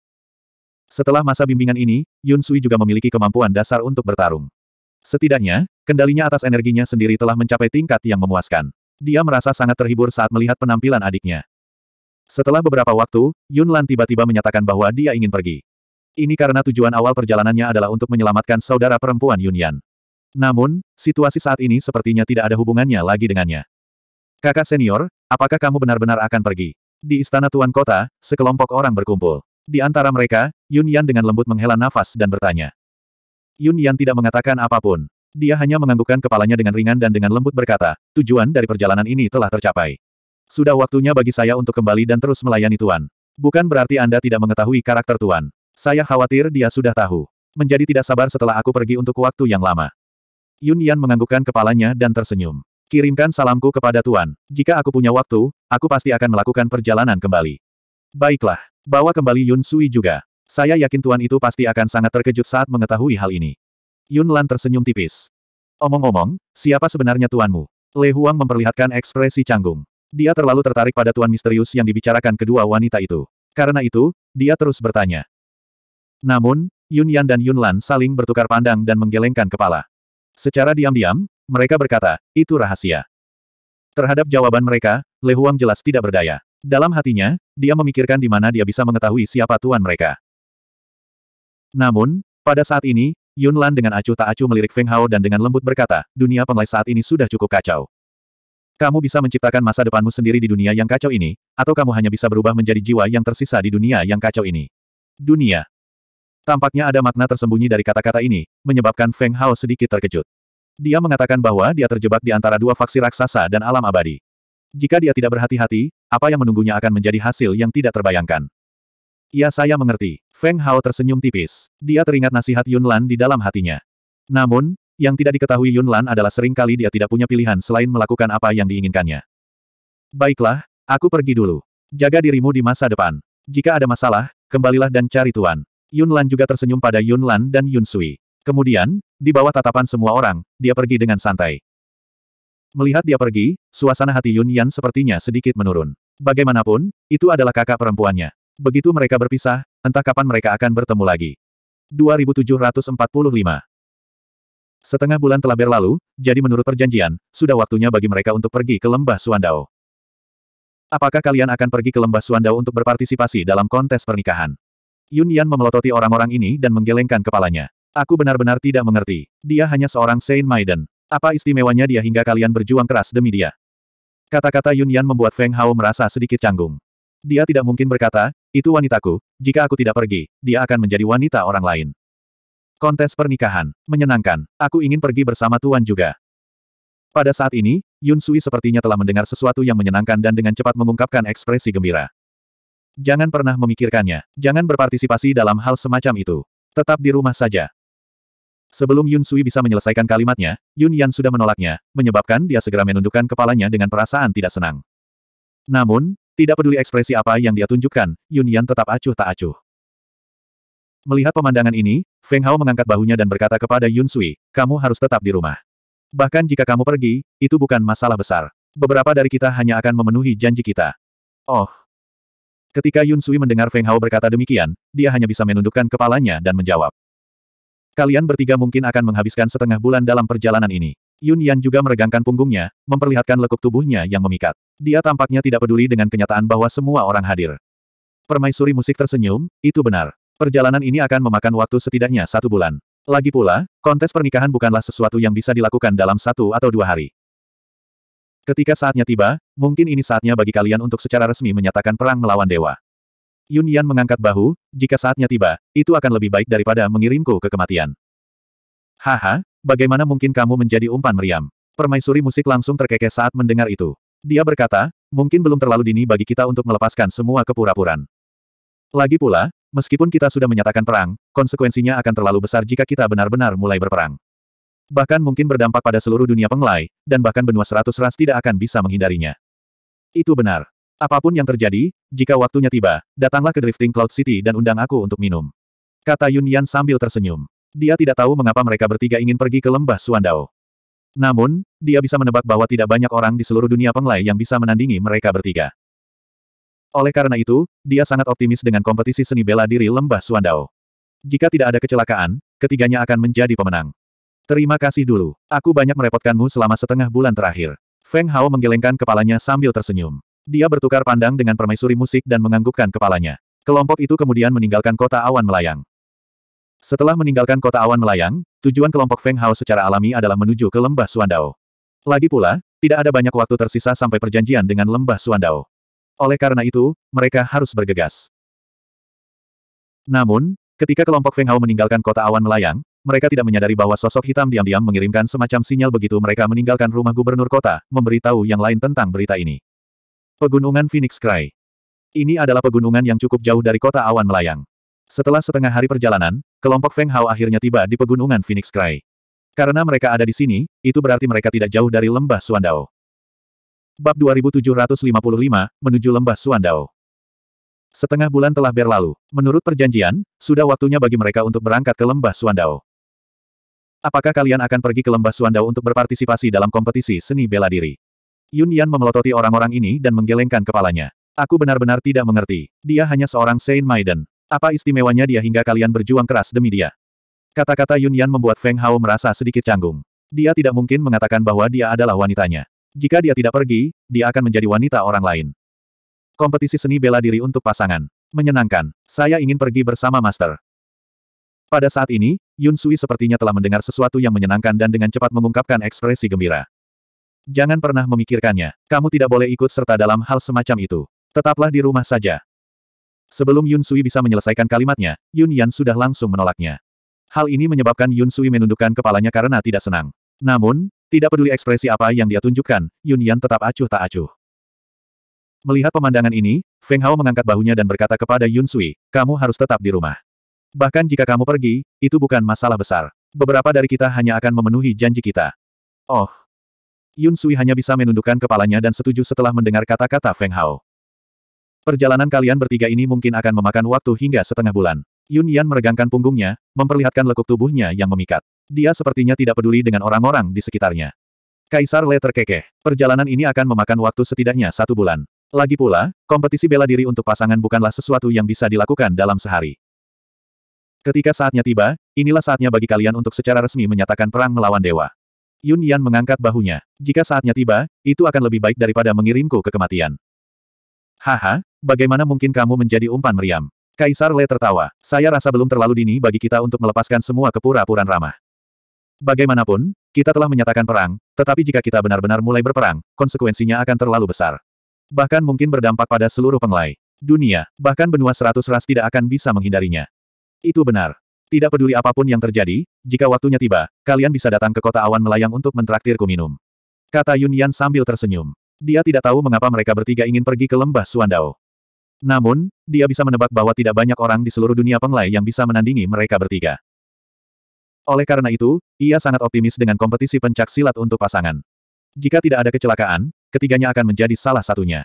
Setelah masa bimbingan ini, Yun Sui juga memiliki kemampuan dasar untuk bertarung. Setidaknya, kendalinya atas energinya sendiri telah mencapai tingkat yang memuaskan. Dia merasa sangat terhibur saat melihat penampilan adiknya. Setelah beberapa waktu, Yun Lan tiba-tiba menyatakan bahwa dia ingin pergi. Ini karena tujuan awal perjalanannya adalah untuk menyelamatkan saudara perempuan Yun Yan. Namun, situasi saat ini sepertinya tidak ada hubungannya lagi dengannya. Kakak senior, apakah kamu benar-benar akan pergi? Di istana tuan kota, sekelompok orang berkumpul. Di antara mereka, Yun Yan dengan lembut menghela nafas dan bertanya. Yun Yan tidak mengatakan apapun. Dia hanya menganggukkan kepalanya dengan ringan dan dengan lembut berkata, tujuan dari perjalanan ini telah tercapai. Sudah waktunya bagi saya untuk kembali dan terus melayani Tuan. Bukan berarti Anda tidak mengetahui karakter Tuan. Saya khawatir dia sudah tahu. Menjadi tidak sabar setelah aku pergi untuk waktu yang lama. Yun Yan menganggukkan kepalanya dan tersenyum. Kirimkan salamku kepada Tuan. Jika aku punya waktu, aku pasti akan melakukan perjalanan kembali. Baiklah, bawa kembali Yun Sui juga. Saya yakin tuan itu pasti akan sangat terkejut saat mengetahui hal ini. Yun Lan tersenyum tipis. Omong-omong, siapa sebenarnya tuanmu? Le Huang memperlihatkan ekspresi canggung. Dia terlalu tertarik pada tuan misterius yang dibicarakan kedua wanita itu. Karena itu, dia terus bertanya. Namun, Yun Yan dan Yun Lan saling bertukar pandang dan menggelengkan kepala. Secara diam-diam, mereka berkata, itu rahasia. Terhadap jawaban mereka, Le Huang jelas tidak berdaya. Dalam hatinya, dia memikirkan di mana dia bisa mengetahui siapa tuan mereka. Namun, pada saat ini, Yun Lan dengan acuh tak acuh melirik Feng Hao dan dengan lembut berkata, dunia penglai saat ini sudah cukup kacau. Kamu bisa menciptakan masa depanmu sendiri di dunia yang kacau ini, atau kamu hanya bisa berubah menjadi jiwa yang tersisa di dunia yang kacau ini. Dunia. Tampaknya ada makna tersembunyi dari kata-kata ini, menyebabkan Feng Hao sedikit terkejut. Dia mengatakan bahwa dia terjebak di antara dua faksi raksasa dan alam abadi. Jika dia tidak berhati-hati, apa yang menunggunya akan menjadi hasil yang tidak terbayangkan. Ya saya mengerti. Feng Hao tersenyum tipis. Dia teringat nasihat Yun Lan di dalam hatinya. Namun, yang tidak diketahui Yun Lan adalah seringkali dia tidak punya pilihan selain melakukan apa yang diinginkannya. Baiklah, aku pergi dulu. Jaga dirimu di masa depan. Jika ada masalah, kembalilah dan cari Tuan. Yun Lan juga tersenyum pada Yun Lan dan Yun Sui. Kemudian, di bawah tatapan semua orang, dia pergi dengan santai. Melihat dia pergi, suasana hati Yun Yan sepertinya sedikit menurun. Bagaimanapun, itu adalah kakak perempuannya. Begitu mereka berpisah, Entah kapan mereka akan bertemu lagi. 2745 Setengah bulan telah berlalu, jadi menurut perjanjian, sudah waktunya bagi mereka untuk pergi ke Lembah Suandao. Apakah kalian akan pergi ke Lembah Suandao untuk berpartisipasi dalam kontes pernikahan? Yun Yan memelototi orang-orang ini dan menggelengkan kepalanya. Aku benar-benar tidak mengerti. Dia hanya seorang Saint Maiden. Apa istimewanya dia hingga kalian berjuang keras demi dia? Kata-kata Yun Yan membuat Feng Hao merasa sedikit canggung. Dia tidak mungkin berkata, itu wanitaku, jika aku tidak pergi, dia akan menjadi wanita orang lain. Kontes pernikahan. Menyenangkan, aku ingin pergi bersama Tuan juga. Pada saat ini, Yun Sui sepertinya telah mendengar sesuatu yang menyenangkan dan dengan cepat mengungkapkan ekspresi gembira. Jangan pernah memikirkannya. Jangan berpartisipasi dalam hal semacam itu. Tetap di rumah saja. Sebelum Yun Sui bisa menyelesaikan kalimatnya, Yun Yan sudah menolaknya, menyebabkan dia segera menundukkan kepalanya dengan perasaan tidak senang. Namun, tidak peduli ekspresi apa yang dia tunjukkan, Yunian tetap acuh tak acuh. Melihat pemandangan ini, Feng Hao mengangkat bahunya dan berkata kepada Yun Sui, kamu harus tetap di rumah. Bahkan jika kamu pergi, itu bukan masalah besar. Beberapa dari kita hanya akan memenuhi janji kita. Oh. Ketika Yun Sui mendengar Feng Hao berkata demikian, dia hanya bisa menundukkan kepalanya dan menjawab. Kalian bertiga mungkin akan menghabiskan setengah bulan dalam perjalanan ini. Yun Yan juga meregangkan punggungnya, memperlihatkan lekuk tubuhnya yang memikat. Dia tampaknya tidak peduli dengan kenyataan bahwa semua orang hadir. Permaisuri musik tersenyum, itu benar. Perjalanan ini akan memakan waktu setidaknya satu bulan. Lagi pula, kontes pernikahan bukanlah sesuatu yang bisa dilakukan dalam satu atau dua hari. Ketika saatnya tiba, mungkin ini saatnya bagi kalian untuk secara resmi menyatakan perang melawan dewa. Yun Yan mengangkat bahu, jika saatnya tiba, itu akan lebih baik daripada mengirimku ke kematian. Haha, Bagaimana mungkin kamu menjadi umpan meriam? Permaisuri musik langsung terkekeh saat mendengar itu. Dia berkata, mungkin belum terlalu dini bagi kita untuk melepaskan semua kepura-puran. Lagi pula, meskipun kita sudah menyatakan perang, konsekuensinya akan terlalu besar jika kita benar-benar mulai berperang. Bahkan mungkin berdampak pada seluruh dunia pengelai, dan bahkan benua seratus ras tidak akan bisa menghindarinya. Itu benar. Apapun yang terjadi, jika waktunya tiba, datanglah ke Drifting Cloud City dan undang aku untuk minum. Kata Yun sambil tersenyum. Dia tidak tahu mengapa mereka bertiga ingin pergi ke lembah Suandao. Namun, dia bisa menebak bahwa tidak banyak orang di seluruh dunia penglai yang bisa menandingi mereka bertiga. Oleh karena itu, dia sangat optimis dengan kompetisi seni bela diri Lembah Suandao. Jika tidak ada kecelakaan, ketiganya akan menjadi pemenang. Terima kasih dulu. Aku banyak merepotkanmu selama setengah bulan terakhir. Feng Hao menggelengkan kepalanya sambil tersenyum. Dia bertukar pandang dengan permaisuri musik dan menganggukkan kepalanya. Kelompok itu kemudian meninggalkan kota awan melayang. Setelah meninggalkan kota awan melayang, tujuan kelompok Feng Hao secara alami adalah menuju ke lembah Suandao. Lagi pula, tidak ada banyak waktu tersisa sampai perjanjian dengan lembah Suandao. Oleh karena itu, mereka harus bergegas. Namun, ketika kelompok Feng Hao meninggalkan kota awan melayang, mereka tidak menyadari bahwa sosok hitam diam-diam mengirimkan semacam sinyal begitu mereka meninggalkan rumah gubernur kota, memberitahu yang lain tentang berita ini. Pegunungan Phoenix Cry Ini adalah pegunungan yang cukup jauh dari kota awan melayang. Setelah setengah hari perjalanan, kelompok Feng Hao akhirnya tiba di pegunungan Phoenix Cry. Karena mereka ada di sini, itu berarti mereka tidak jauh dari lembah Suandao. Bab 2755, menuju lembah Suandao. Setengah bulan telah berlalu. Menurut perjanjian, sudah waktunya bagi mereka untuk berangkat ke lembah Suandao. Apakah kalian akan pergi ke lembah Suandao untuk berpartisipasi dalam kompetisi seni bela diri? Yun Yan memelototi orang-orang ini dan menggelengkan kepalanya. Aku benar-benar tidak mengerti. Dia hanya seorang Saint Maiden. Apa istimewanya dia hingga kalian berjuang keras demi dia? Kata-kata Yun Yan membuat Feng Hao merasa sedikit canggung. Dia tidak mungkin mengatakan bahwa dia adalah wanitanya. Jika dia tidak pergi, dia akan menjadi wanita orang lain. Kompetisi seni bela diri untuk pasangan. Menyenangkan. Saya ingin pergi bersama Master. Pada saat ini, Yun Sui sepertinya telah mendengar sesuatu yang menyenangkan dan dengan cepat mengungkapkan ekspresi gembira. Jangan pernah memikirkannya. Kamu tidak boleh ikut serta dalam hal semacam itu. Tetaplah di rumah saja. Sebelum Yun Sui bisa menyelesaikan kalimatnya, Yun Yan sudah langsung menolaknya. Hal ini menyebabkan Yun Sui menundukkan kepalanya karena tidak senang. Namun, tidak peduli ekspresi apa yang dia tunjukkan, Yun Yan tetap acuh tak acuh. Melihat pemandangan ini, Feng Hao mengangkat bahunya dan berkata kepada Yun Sui, kamu harus tetap di rumah. Bahkan jika kamu pergi, itu bukan masalah besar. Beberapa dari kita hanya akan memenuhi janji kita. Oh. Yun Sui hanya bisa menundukkan kepalanya dan setuju setelah mendengar kata-kata Feng Hao. Perjalanan kalian bertiga ini mungkin akan memakan waktu hingga setengah bulan. Yun Yan meregangkan punggungnya, memperlihatkan lekuk tubuhnya yang memikat. Dia sepertinya tidak peduli dengan orang-orang di sekitarnya. Kaisar Le terkekeh. Perjalanan ini akan memakan waktu setidaknya satu bulan. Lagi pula, kompetisi bela diri untuk pasangan bukanlah sesuatu yang bisa dilakukan dalam sehari. Ketika saatnya tiba, inilah saatnya bagi kalian untuk secara resmi menyatakan perang melawan dewa. Yun Yan mengangkat bahunya. Jika saatnya tiba, itu akan lebih baik daripada mengirimku ke kematian. Haha, bagaimana mungkin kamu menjadi umpan meriam? Kaisar Le tertawa. Saya rasa belum terlalu dini bagi kita untuk melepaskan semua kepura-puraan ramah. Bagaimanapun, kita telah menyatakan perang, tetapi jika kita benar-benar mulai berperang, konsekuensinya akan terlalu besar. Bahkan mungkin berdampak pada seluruh penglai. Dunia, bahkan benua seratus ras tidak akan bisa menghindarinya. Itu benar. Tidak peduli apapun yang terjadi, jika waktunya tiba, kalian bisa datang ke kota awan melayang untuk mentraktirku minum. Kata Yun sambil tersenyum. Dia tidak tahu mengapa mereka bertiga ingin pergi ke lembah Suandao. Namun, dia bisa menebak bahwa tidak banyak orang di seluruh dunia penglai yang bisa menandingi mereka bertiga. Oleh karena itu, ia sangat optimis dengan kompetisi pencak silat untuk pasangan. Jika tidak ada kecelakaan, ketiganya akan menjadi salah satunya.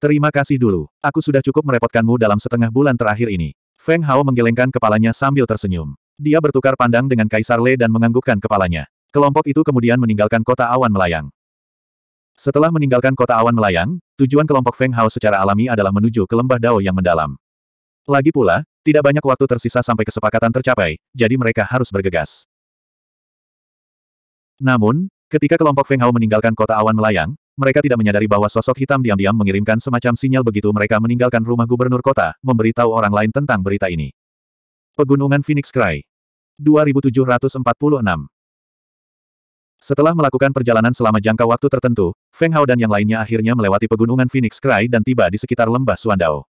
Terima kasih dulu, aku sudah cukup merepotkanmu dalam setengah bulan terakhir ini. Feng Hao menggelengkan kepalanya sambil tersenyum. Dia bertukar pandang dengan Kaisar Le dan menganggukkan kepalanya. Kelompok itu kemudian meninggalkan kota awan melayang. Setelah meninggalkan kota awan melayang, tujuan kelompok Feng Hao secara alami adalah menuju ke lembah Dao yang mendalam. Lagi pula, tidak banyak waktu tersisa sampai kesepakatan tercapai, jadi mereka harus bergegas. Namun, ketika kelompok Feng Hao meninggalkan kota awan melayang, mereka tidak menyadari bahwa sosok hitam diam-diam mengirimkan semacam sinyal begitu mereka meninggalkan rumah gubernur kota, memberitahu orang lain tentang berita ini. Pegunungan Phoenix Cry 2746 setelah melakukan perjalanan selama jangka waktu tertentu, Feng Hao dan yang lainnya akhirnya melewati pegunungan Phoenix Cry dan tiba di sekitar lembah Suandao.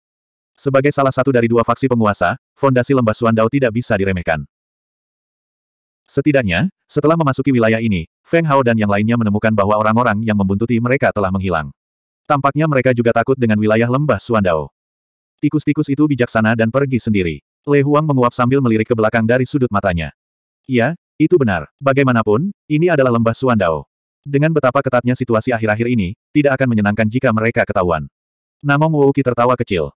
Sebagai salah satu dari dua faksi penguasa, fondasi lembah Suandao tidak bisa diremehkan. Setidaknya, setelah memasuki wilayah ini, Feng Hao dan yang lainnya menemukan bahwa orang-orang yang membuntuti mereka telah menghilang. Tampaknya mereka juga takut dengan wilayah lembah Suandao. Tikus-tikus itu bijaksana dan pergi sendiri. Le Huang menguap sambil melirik ke belakang dari sudut matanya. Ia, itu benar. Bagaimanapun, ini adalah lembah Suandao. Dengan betapa ketatnya situasi akhir-akhir ini, tidak akan menyenangkan jika mereka ketahuan. Namong Wouki tertawa kecil.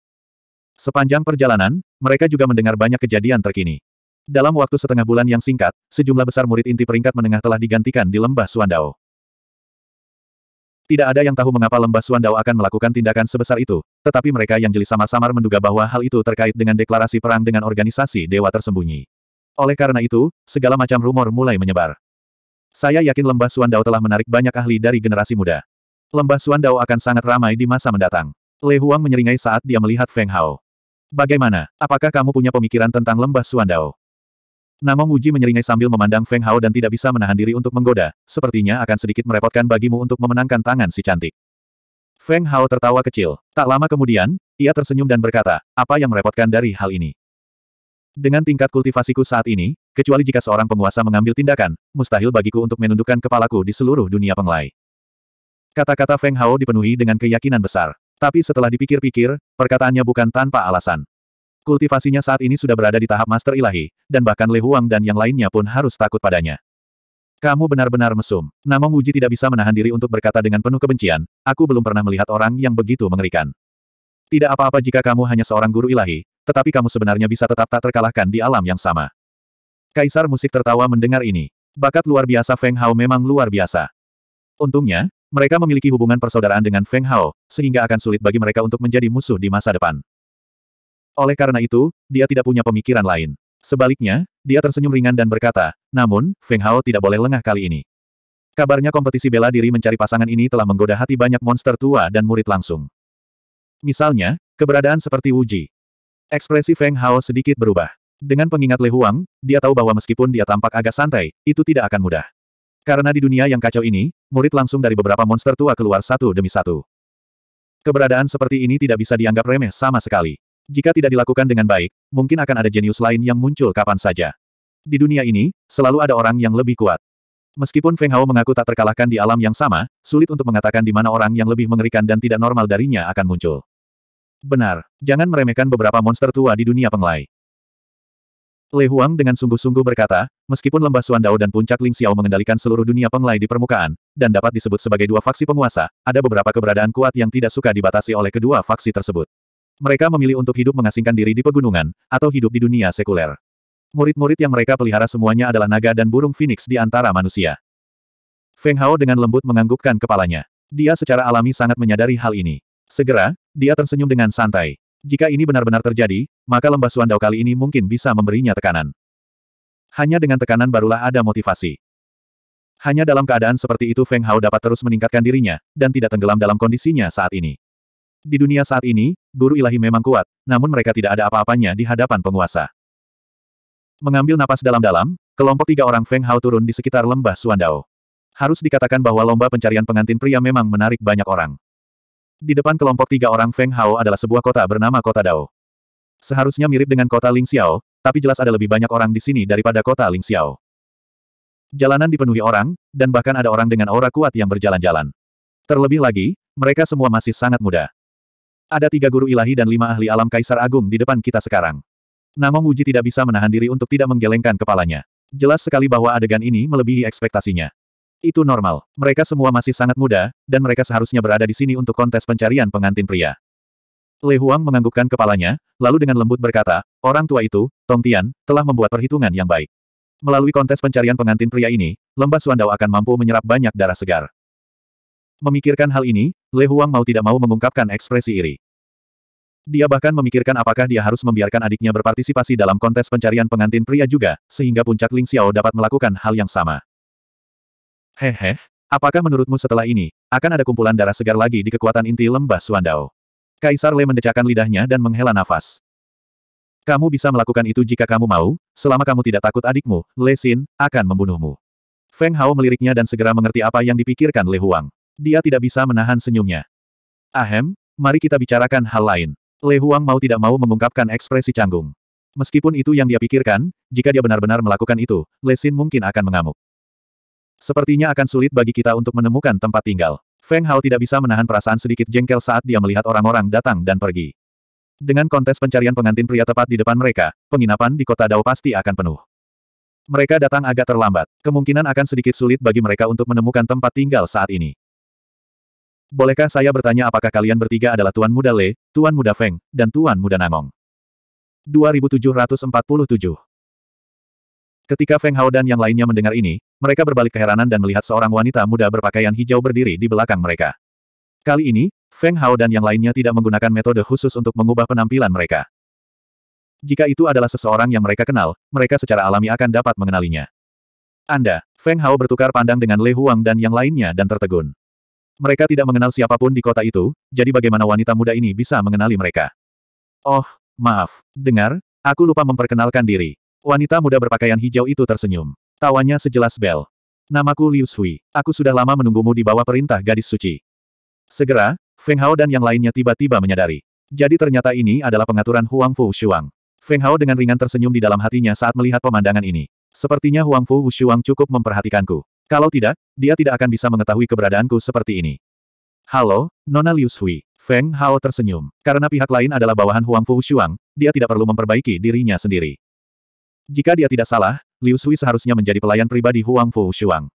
Sepanjang perjalanan, mereka juga mendengar banyak kejadian terkini. Dalam waktu setengah bulan yang singkat, sejumlah besar murid inti peringkat menengah telah digantikan di lembah Suandao. Tidak ada yang tahu mengapa lembah Suandao akan melakukan tindakan sebesar itu, tetapi mereka yang jeli samar-samar menduga bahwa hal itu terkait dengan deklarasi perang dengan organisasi dewa tersembunyi. Oleh karena itu, segala macam rumor mulai menyebar. Saya yakin Lembah Suandao telah menarik banyak ahli dari generasi muda. Lembah Suandao akan sangat ramai di masa mendatang. Le Huang menyeringai saat dia melihat Feng Hao. Bagaimana, apakah kamu punya pemikiran tentang Lembah Suandao? Namong Uji menyeringai sambil memandang Feng Hao dan tidak bisa menahan diri untuk menggoda, sepertinya akan sedikit merepotkan bagimu untuk memenangkan tangan si cantik. Feng Hao tertawa kecil. Tak lama kemudian, ia tersenyum dan berkata, apa yang merepotkan dari hal ini? Dengan tingkat kultivasiku saat ini, kecuali jika seorang penguasa mengambil tindakan, mustahil bagiku untuk menundukkan kepalaku di seluruh dunia penglai. Kata-kata Feng Hao dipenuhi dengan keyakinan besar. Tapi setelah dipikir-pikir, perkataannya bukan tanpa alasan. Kultivasinya saat ini sudah berada di tahap master ilahi, dan bahkan Le Huang dan yang lainnya pun harus takut padanya. Kamu benar-benar mesum. Namong Wuji tidak bisa menahan diri untuk berkata dengan penuh kebencian, aku belum pernah melihat orang yang begitu mengerikan. Tidak apa-apa jika kamu hanya seorang guru ilahi, tetapi kamu sebenarnya bisa tetap tak terkalahkan di alam yang sama. Kaisar musik tertawa mendengar ini. Bakat luar biasa Feng Hao memang luar biasa. Untungnya, mereka memiliki hubungan persaudaraan dengan Feng Hao, sehingga akan sulit bagi mereka untuk menjadi musuh di masa depan. Oleh karena itu, dia tidak punya pemikiran lain. Sebaliknya, dia tersenyum ringan dan berkata, namun, Feng Hao tidak boleh lengah kali ini. Kabarnya kompetisi bela diri mencari pasangan ini telah menggoda hati banyak monster tua dan murid langsung. Misalnya, keberadaan seperti Wuji, Ekspresi Feng Hao sedikit berubah. Dengan pengingat Le Huang, dia tahu bahwa meskipun dia tampak agak santai, itu tidak akan mudah. Karena di dunia yang kacau ini, murid langsung dari beberapa monster tua keluar satu demi satu. Keberadaan seperti ini tidak bisa dianggap remeh sama sekali. Jika tidak dilakukan dengan baik, mungkin akan ada jenius lain yang muncul kapan saja. Di dunia ini, selalu ada orang yang lebih kuat. Meskipun Feng Hao mengaku tak terkalahkan di alam yang sama, sulit untuk mengatakan di mana orang yang lebih mengerikan dan tidak normal darinya akan muncul. Benar, jangan meremehkan beberapa monster tua di dunia penglai. Le Huang dengan sungguh-sungguh berkata, meskipun lembah Suandao dan puncak Ling Xiao mengendalikan seluruh dunia penglai di permukaan, dan dapat disebut sebagai dua faksi penguasa, ada beberapa keberadaan kuat yang tidak suka dibatasi oleh kedua faksi tersebut. Mereka memilih untuk hidup mengasingkan diri di pegunungan, atau hidup di dunia sekuler. Murid-murid yang mereka pelihara semuanya adalah naga dan burung phoenix di antara manusia. Feng Hao dengan lembut menganggukkan kepalanya. Dia secara alami sangat menyadari hal ini. Segera, dia tersenyum dengan santai. Jika ini benar-benar terjadi, maka lembah Suandao kali ini mungkin bisa memberinya tekanan. Hanya dengan tekanan barulah ada motivasi. Hanya dalam keadaan seperti itu Feng Hao dapat terus meningkatkan dirinya, dan tidak tenggelam dalam kondisinya saat ini. Di dunia saat ini, guru ilahi memang kuat, namun mereka tidak ada apa-apanya di hadapan penguasa. Mengambil napas dalam-dalam, kelompok tiga orang Feng Hao turun di sekitar lembah Suandao. Harus dikatakan bahwa lomba pencarian pengantin pria memang menarik banyak orang. Di depan kelompok tiga orang Feng Hao adalah sebuah kota bernama Kota Dao. Seharusnya mirip dengan kota Xiao, tapi jelas ada lebih banyak orang di sini daripada kota Xiao. Jalanan dipenuhi orang, dan bahkan ada orang dengan aura kuat yang berjalan-jalan. Terlebih lagi, mereka semua masih sangat muda. Ada tiga guru ilahi dan lima ahli alam Kaisar Agung di depan kita sekarang. Namong Wuji tidak bisa menahan diri untuk tidak menggelengkan kepalanya. Jelas sekali bahwa adegan ini melebihi ekspektasinya. Itu normal. Mereka semua masih sangat muda, dan mereka seharusnya berada di sini untuk kontes pencarian pengantin pria. Le Huang menganggukkan kepalanya, lalu dengan lembut berkata, orang tua itu, Tong Tian, telah membuat perhitungan yang baik. Melalui kontes pencarian pengantin pria ini, lembah Suandao akan mampu menyerap banyak darah segar. Memikirkan hal ini, Le Huang mau tidak mau mengungkapkan ekspresi iri. Dia bahkan memikirkan apakah dia harus membiarkan adiknya berpartisipasi dalam kontes pencarian pengantin pria juga, sehingga puncak Ling Xiao dapat melakukan hal yang sama. Hehe, apakah menurutmu setelah ini, akan ada kumpulan darah segar lagi di kekuatan inti lembah Suandao? Kaisar Le mendecakkan lidahnya dan menghela nafas. Kamu bisa melakukan itu jika kamu mau, selama kamu tidak takut adikmu, Le Xin, akan membunuhmu. Feng Hao meliriknya dan segera mengerti apa yang dipikirkan Le Huang. Dia tidak bisa menahan senyumnya. Ahem, mari kita bicarakan hal lain. Le Huang mau tidak mau mengungkapkan ekspresi canggung. Meskipun itu yang dia pikirkan, jika dia benar-benar melakukan itu, Le Xin mungkin akan mengamuk. Sepertinya akan sulit bagi kita untuk menemukan tempat tinggal. Feng Hao tidak bisa menahan perasaan sedikit jengkel saat dia melihat orang-orang datang dan pergi. Dengan kontes pencarian pengantin pria tepat di depan mereka, penginapan di kota Dao pasti akan penuh. Mereka datang agak terlambat. Kemungkinan akan sedikit sulit bagi mereka untuk menemukan tempat tinggal saat ini. Bolehkah saya bertanya apakah kalian bertiga adalah Tuan Muda Le, Tuan Muda Feng, dan Tuan Muda Nangong? 2747 Ketika Feng Hao dan yang lainnya mendengar ini, mereka berbalik keheranan dan melihat seorang wanita muda berpakaian hijau berdiri di belakang mereka. Kali ini, Feng Hao dan yang lainnya tidak menggunakan metode khusus untuk mengubah penampilan mereka. Jika itu adalah seseorang yang mereka kenal, mereka secara alami akan dapat mengenalinya. Anda, Feng Hao bertukar pandang dengan Le Huang dan yang lainnya dan tertegun. Mereka tidak mengenal siapapun di kota itu, jadi bagaimana wanita muda ini bisa mengenali mereka? Oh, maaf, dengar, aku lupa memperkenalkan diri. Wanita muda berpakaian hijau itu tersenyum. Tawanya sejelas bel. Namaku Liu Shui. Aku sudah lama menunggumu di bawah perintah gadis suci. Segera, Feng Hao dan yang lainnya tiba-tiba menyadari. Jadi ternyata ini adalah pengaturan Huang Fu Shuang. Feng Hao dengan ringan tersenyum di dalam hatinya saat melihat pemandangan ini. Sepertinya Huang Fu Shuang cukup memperhatikanku. Kalau tidak, dia tidak akan bisa mengetahui keberadaanku seperti ini. Halo, Nona Liu Shui. Feng Hao tersenyum. Karena pihak lain adalah bawahan Huang Fu Shuang, dia tidak perlu memperbaiki dirinya sendiri. Jika dia tidak salah, Liu Sui seharusnya menjadi pelayan pribadi Huang Fu Shuang.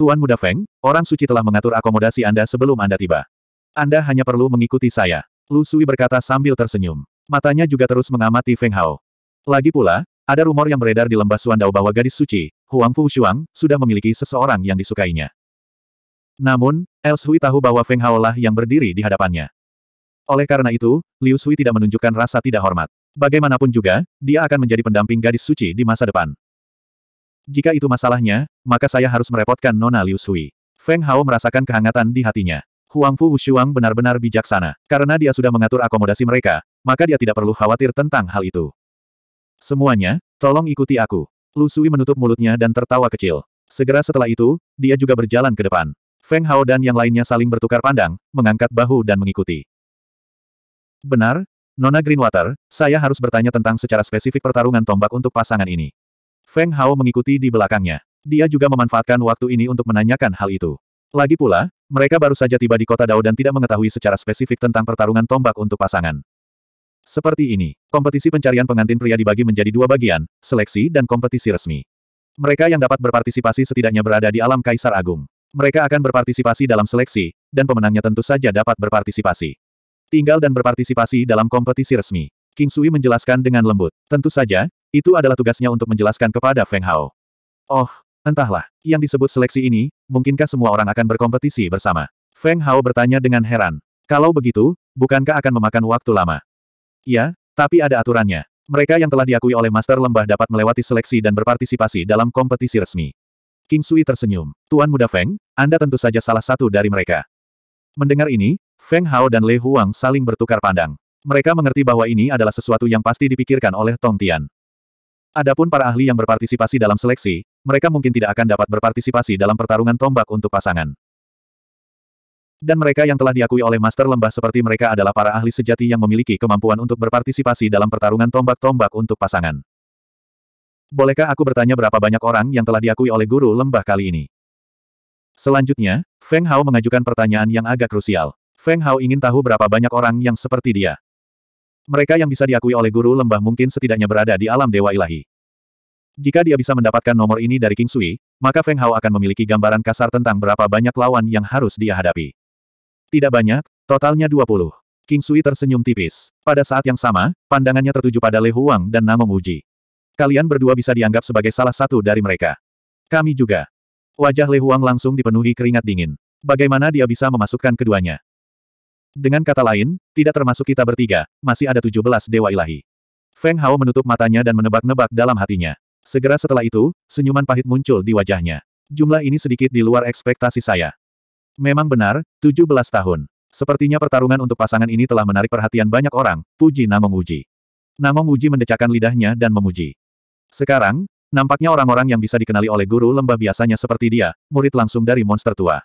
Tuan Muda Feng, orang suci telah mengatur akomodasi Anda sebelum Anda tiba. Anda hanya perlu mengikuti saya. Lu Sui berkata sambil tersenyum. Matanya juga terus mengamati Feng Hao. Lagi pula, ada rumor yang beredar di lembah Suandao bahwa gadis suci, Huang Fu Shuang, sudah memiliki seseorang yang disukainya. Namun, El Sui tahu bahwa Feng Hao lah yang berdiri di hadapannya. Oleh karena itu, Liu Sui tidak menunjukkan rasa tidak hormat. Bagaimanapun juga, dia akan menjadi pendamping gadis suci di masa depan. Jika itu masalahnya, maka saya harus merepotkan Nona Liu Sui. Feng Hao merasakan kehangatan di hatinya. Huang Fu Wushuang benar-benar bijaksana. Karena dia sudah mengatur akomodasi mereka, maka dia tidak perlu khawatir tentang hal itu. Semuanya, tolong ikuti aku. Lu Sui menutup mulutnya dan tertawa kecil. Segera setelah itu, dia juga berjalan ke depan. Feng Hao dan yang lainnya saling bertukar pandang, mengangkat bahu dan mengikuti. Benar, Nona Greenwater, saya harus bertanya tentang secara spesifik pertarungan tombak untuk pasangan ini. Feng Hao mengikuti di belakangnya. Dia juga memanfaatkan waktu ini untuk menanyakan hal itu. Lagi pula, mereka baru saja tiba di kota Dao dan tidak mengetahui secara spesifik tentang pertarungan tombak untuk pasangan. Seperti ini, kompetisi pencarian pengantin pria dibagi menjadi dua bagian, seleksi dan kompetisi resmi. Mereka yang dapat berpartisipasi setidaknya berada di alam Kaisar Agung. Mereka akan berpartisipasi dalam seleksi, dan pemenangnya tentu saja dapat berpartisipasi tinggal dan berpartisipasi dalam kompetisi resmi. King Sui menjelaskan dengan lembut. Tentu saja, itu adalah tugasnya untuk menjelaskan kepada Feng Hao. Oh, entahlah. Yang disebut seleksi ini, mungkinkah semua orang akan berkompetisi bersama? Feng Hao bertanya dengan heran. Kalau begitu, bukankah akan memakan waktu lama? Ya, tapi ada aturannya. Mereka yang telah diakui oleh Master Lembah dapat melewati seleksi dan berpartisipasi dalam kompetisi resmi. King Sui tersenyum. Tuan Muda Feng, Anda tentu saja salah satu dari mereka. Mendengar ini, Feng Hao dan Lei Huang saling bertukar pandang. Mereka mengerti bahwa ini adalah sesuatu yang pasti dipikirkan oleh Tong Tian. Adapun para ahli yang berpartisipasi dalam seleksi, mereka mungkin tidak akan dapat berpartisipasi dalam pertarungan tombak untuk pasangan. Dan mereka yang telah diakui oleh master lembah seperti mereka adalah para ahli sejati yang memiliki kemampuan untuk berpartisipasi dalam pertarungan tombak-tombak untuk pasangan. Bolehkah aku bertanya berapa banyak orang yang telah diakui oleh guru lembah kali ini? Selanjutnya, Feng Hao mengajukan pertanyaan yang agak krusial. Feng Hao ingin tahu berapa banyak orang yang seperti dia. Mereka yang bisa diakui oleh guru lembah mungkin setidaknya berada di alam dewa ilahi. Jika dia bisa mendapatkan nomor ini dari King Sui, maka Feng Hao akan memiliki gambaran kasar tentang berapa banyak lawan yang harus dia hadapi. Tidak banyak, totalnya 20. King Sui tersenyum tipis. Pada saat yang sama, pandangannya tertuju pada Le Huang dan Namong Uji. Kalian berdua bisa dianggap sebagai salah satu dari mereka. Kami juga. Wajah Le Huang langsung dipenuhi keringat dingin. Bagaimana dia bisa memasukkan keduanya? Dengan kata lain, tidak termasuk kita bertiga, masih ada 17 dewa ilahi. Feng Hao menutup matanya dan menebak-nebak dalam hatinya. Segera setelah itu, senyuman pahit muncul di wajahnya. Jumlah ini sedikit di luar ekspektasi saya. Memang benar, 17 tahun. Sepertinya pertarungan untuk pasangan ini telah menarik perhatian banyak orang, puji Namong Uji. Namong Uji mendecakkan lidahnya dan memuji. Sekarang, Nampaknya orang-orang yang bisa dikenali oleh guru lembah biasanya seperti dia, murid langsung dari monster tua.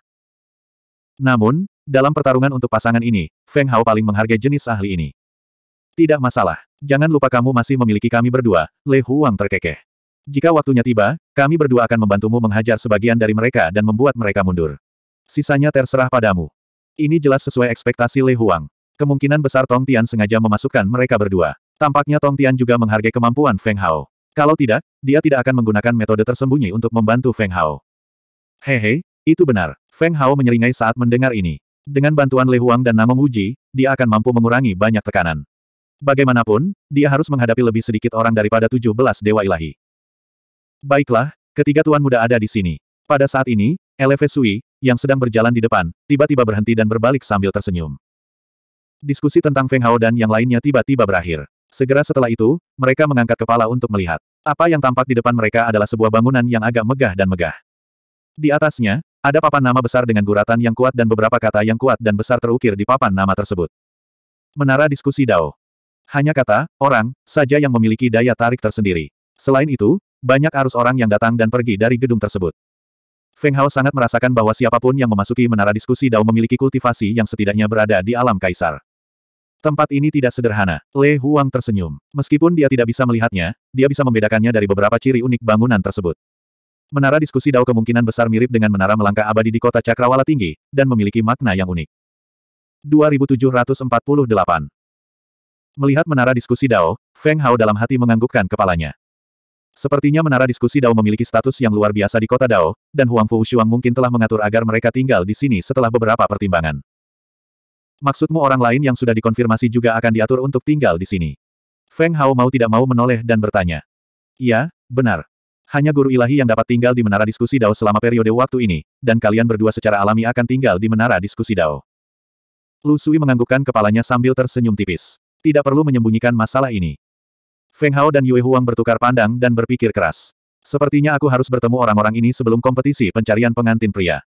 Namun, dalam pertarungan untuk pasangan ini, Feng Hao paling menghargai jenis ahli ini. Tidak masalah. Jangan lupa kamu masih memiliki kami berdua, Le Huang terkekeh. Jika waktunya tiba, kami berdua akan membantumu menghajar sebagian dari mereka dan membuat mereka mundur. Sisanya terserah padamu. Ini jelas sesuai ekspektasi Le Huang. Kemungkinan besar Tong Tian sengaja memasukkan mereka berdua. Tampaknya Tong Tian juga menghargai kemampuan Feng Hao. Kalau tidak, dia tidak akan menggunakan metode tersembunyi untuk membantu Feng Hao. Hehe, itu benar. Feng Hao menyeringai saat mendengar ini. Dengan bantuan Le Huang dan Namong Wujie, dia akan mampu mengurangi banyak tekanan. Bagaimanapun, dia harus menghadapi lebih sedikit orang daripada 17 dewa ilahi. Baiklah, ketiga tuan muda ada di sini. Pada saat ini, Eleve Sui, yang sedang berjalan di depan, tiba-tiba berhenti dan berbalik sambil tersenyum. Diskusi tentang Feng Hao dan yang lainnya tiba-tiba berakhir. Segera setelah itu, mereka mengangkat kepala untuk melihat. Apa yang tampak di depan mereka adalah sebuah bangunan yang agak megah dan megah. Di atasnya, ada papan nama besar dengan guratan yang kuat dan beberapa kata yang kuat dan besar terukir di papan nama tersebut. Menara diskusi Dao. Hanya kata, orang, saja yang memiliki daya tarik tersendiri. Selain itu, banyak arus orang yang datang dan pergi dari gedung tersebut. Feng Hao sangat merasakan bahwa siapapun yang memasuki menara diskusi Dao memiliki kultivasi yang setidaknya berada di alam kaisar. Tempat ini tidak sederhana. Le Huang tersenyum. Meskipun dia tidak bisa melihatnya, dia bisa membedakannya dari beberapa ciri unik bangunan tersebut. Menara diskusi Dao kemungkinan besar mirip dengan menara melangkah abadi di kota Cakrawala Tinggi, dan memiliki makna yang unik. 2748 Melihat menara diskusi Dao, Feng Hao dalam hati menganggukkan kepalanya. Sepertinya menara diskusi Dao memiliki status yang luar biasa di kota Dao, dan Huang Fu Shuang mungkin telah mengatur agar mereka tinggal di sini setelah beberapa pertimbangan. Maksudmu orang lain yang sudah dikonfirmasi juga akan diatur untuk tinggal di sini? Feng Hao mau tidak mau menoleh dan bertanya. Iya, benar. Hanya guru ilahi yang dapat tinggal di menara diskusi Dao selama periode waktu ini, dan kalian berdua secara alami akan tinggal di menara diskusi Dao. Lu Sui menganggukkan kepalanya sambil tersenyum tipis. Tidak perlu menyembunyikan masalah ini. Feng Hao dan Yue Huang bertukar pandang dan berpikir keras. Sepertinya aku harus bertemu orang-orang ini sebelum kompetisi pencarian pengantin pria.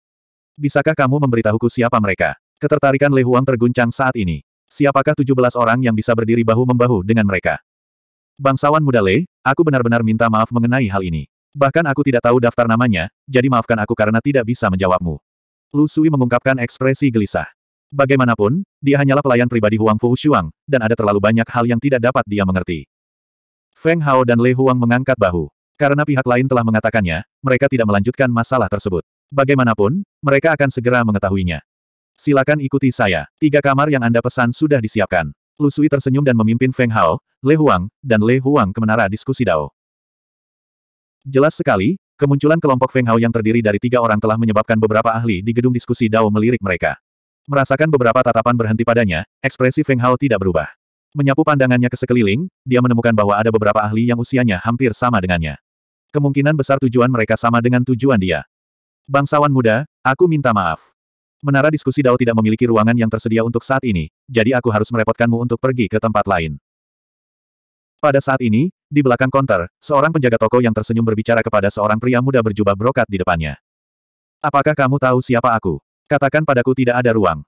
Bisakah kamu memberitahuku siapa mereka? Ketertarikan Lei Huang terguncang saat ini. Siapakah 17 orang yang bisa berdiri bahu-membahu dengan mereka? Bangsawan muda Le, aku benar-benar minta maaf mengenai hal ini. Bahkan aku tidak tahu daftar namanya, jadi maafkan aku karena tidak bisa menjawabmu. Lu Sui mengungkapkan ekspresi gelisah. Bagaimanapun, dia hanyalah pelayan pribadi Huang Fu Shuang, dan ada terlalu banyak hal yang tidak dapat dia mengerti. Feng Hao dan Lei Huang mengangkat bahu. Karena pihak lain telah mengatakannya, mereka tidak melanjutkan masalah tersebut. Bagaimanapun, mereka akan segera mengetahuinya. Silakan ikuti saya. Tiga kamar yang Anda pesan sudah disiapkan. Lu Sui tersenyum dan memimpin Feng Hao, Le Huang, dan Le Huang ke menara diskusi Dao. Jelas sekali, kemunculan kelompok Feng Hao yang terdiri dari tiga orang telah menyebabkan beberapa ahli di gedung diskusi Dao melirik mereka. Merasakan beberapa tatapan berhenti padanya, ekspresi Feng Hao tidak berubah. Menyapu pandangannya ke sekeliling, dia menemukan bahwa ada beberapa ahli yang usianya hampir sama dengannya. Kemungkinan besar tujuan mereka sama dengan tujuan dia. Bangsawan muda, aku minta maaf. Menara diskusi Dao tidak memiliki ruangan yang tersedia untuk saat ini, jadi aku harus merepotkanmu untuk pergi ke tempat lain. Pada saat ini, di belakang konter, seorang penjaga toko yang tersenyum berbicara kepada seorang pria muda berjubah brokat di depannya. Apakah kamu tahu siapa aku? Katakan padaku tidak ada ruang.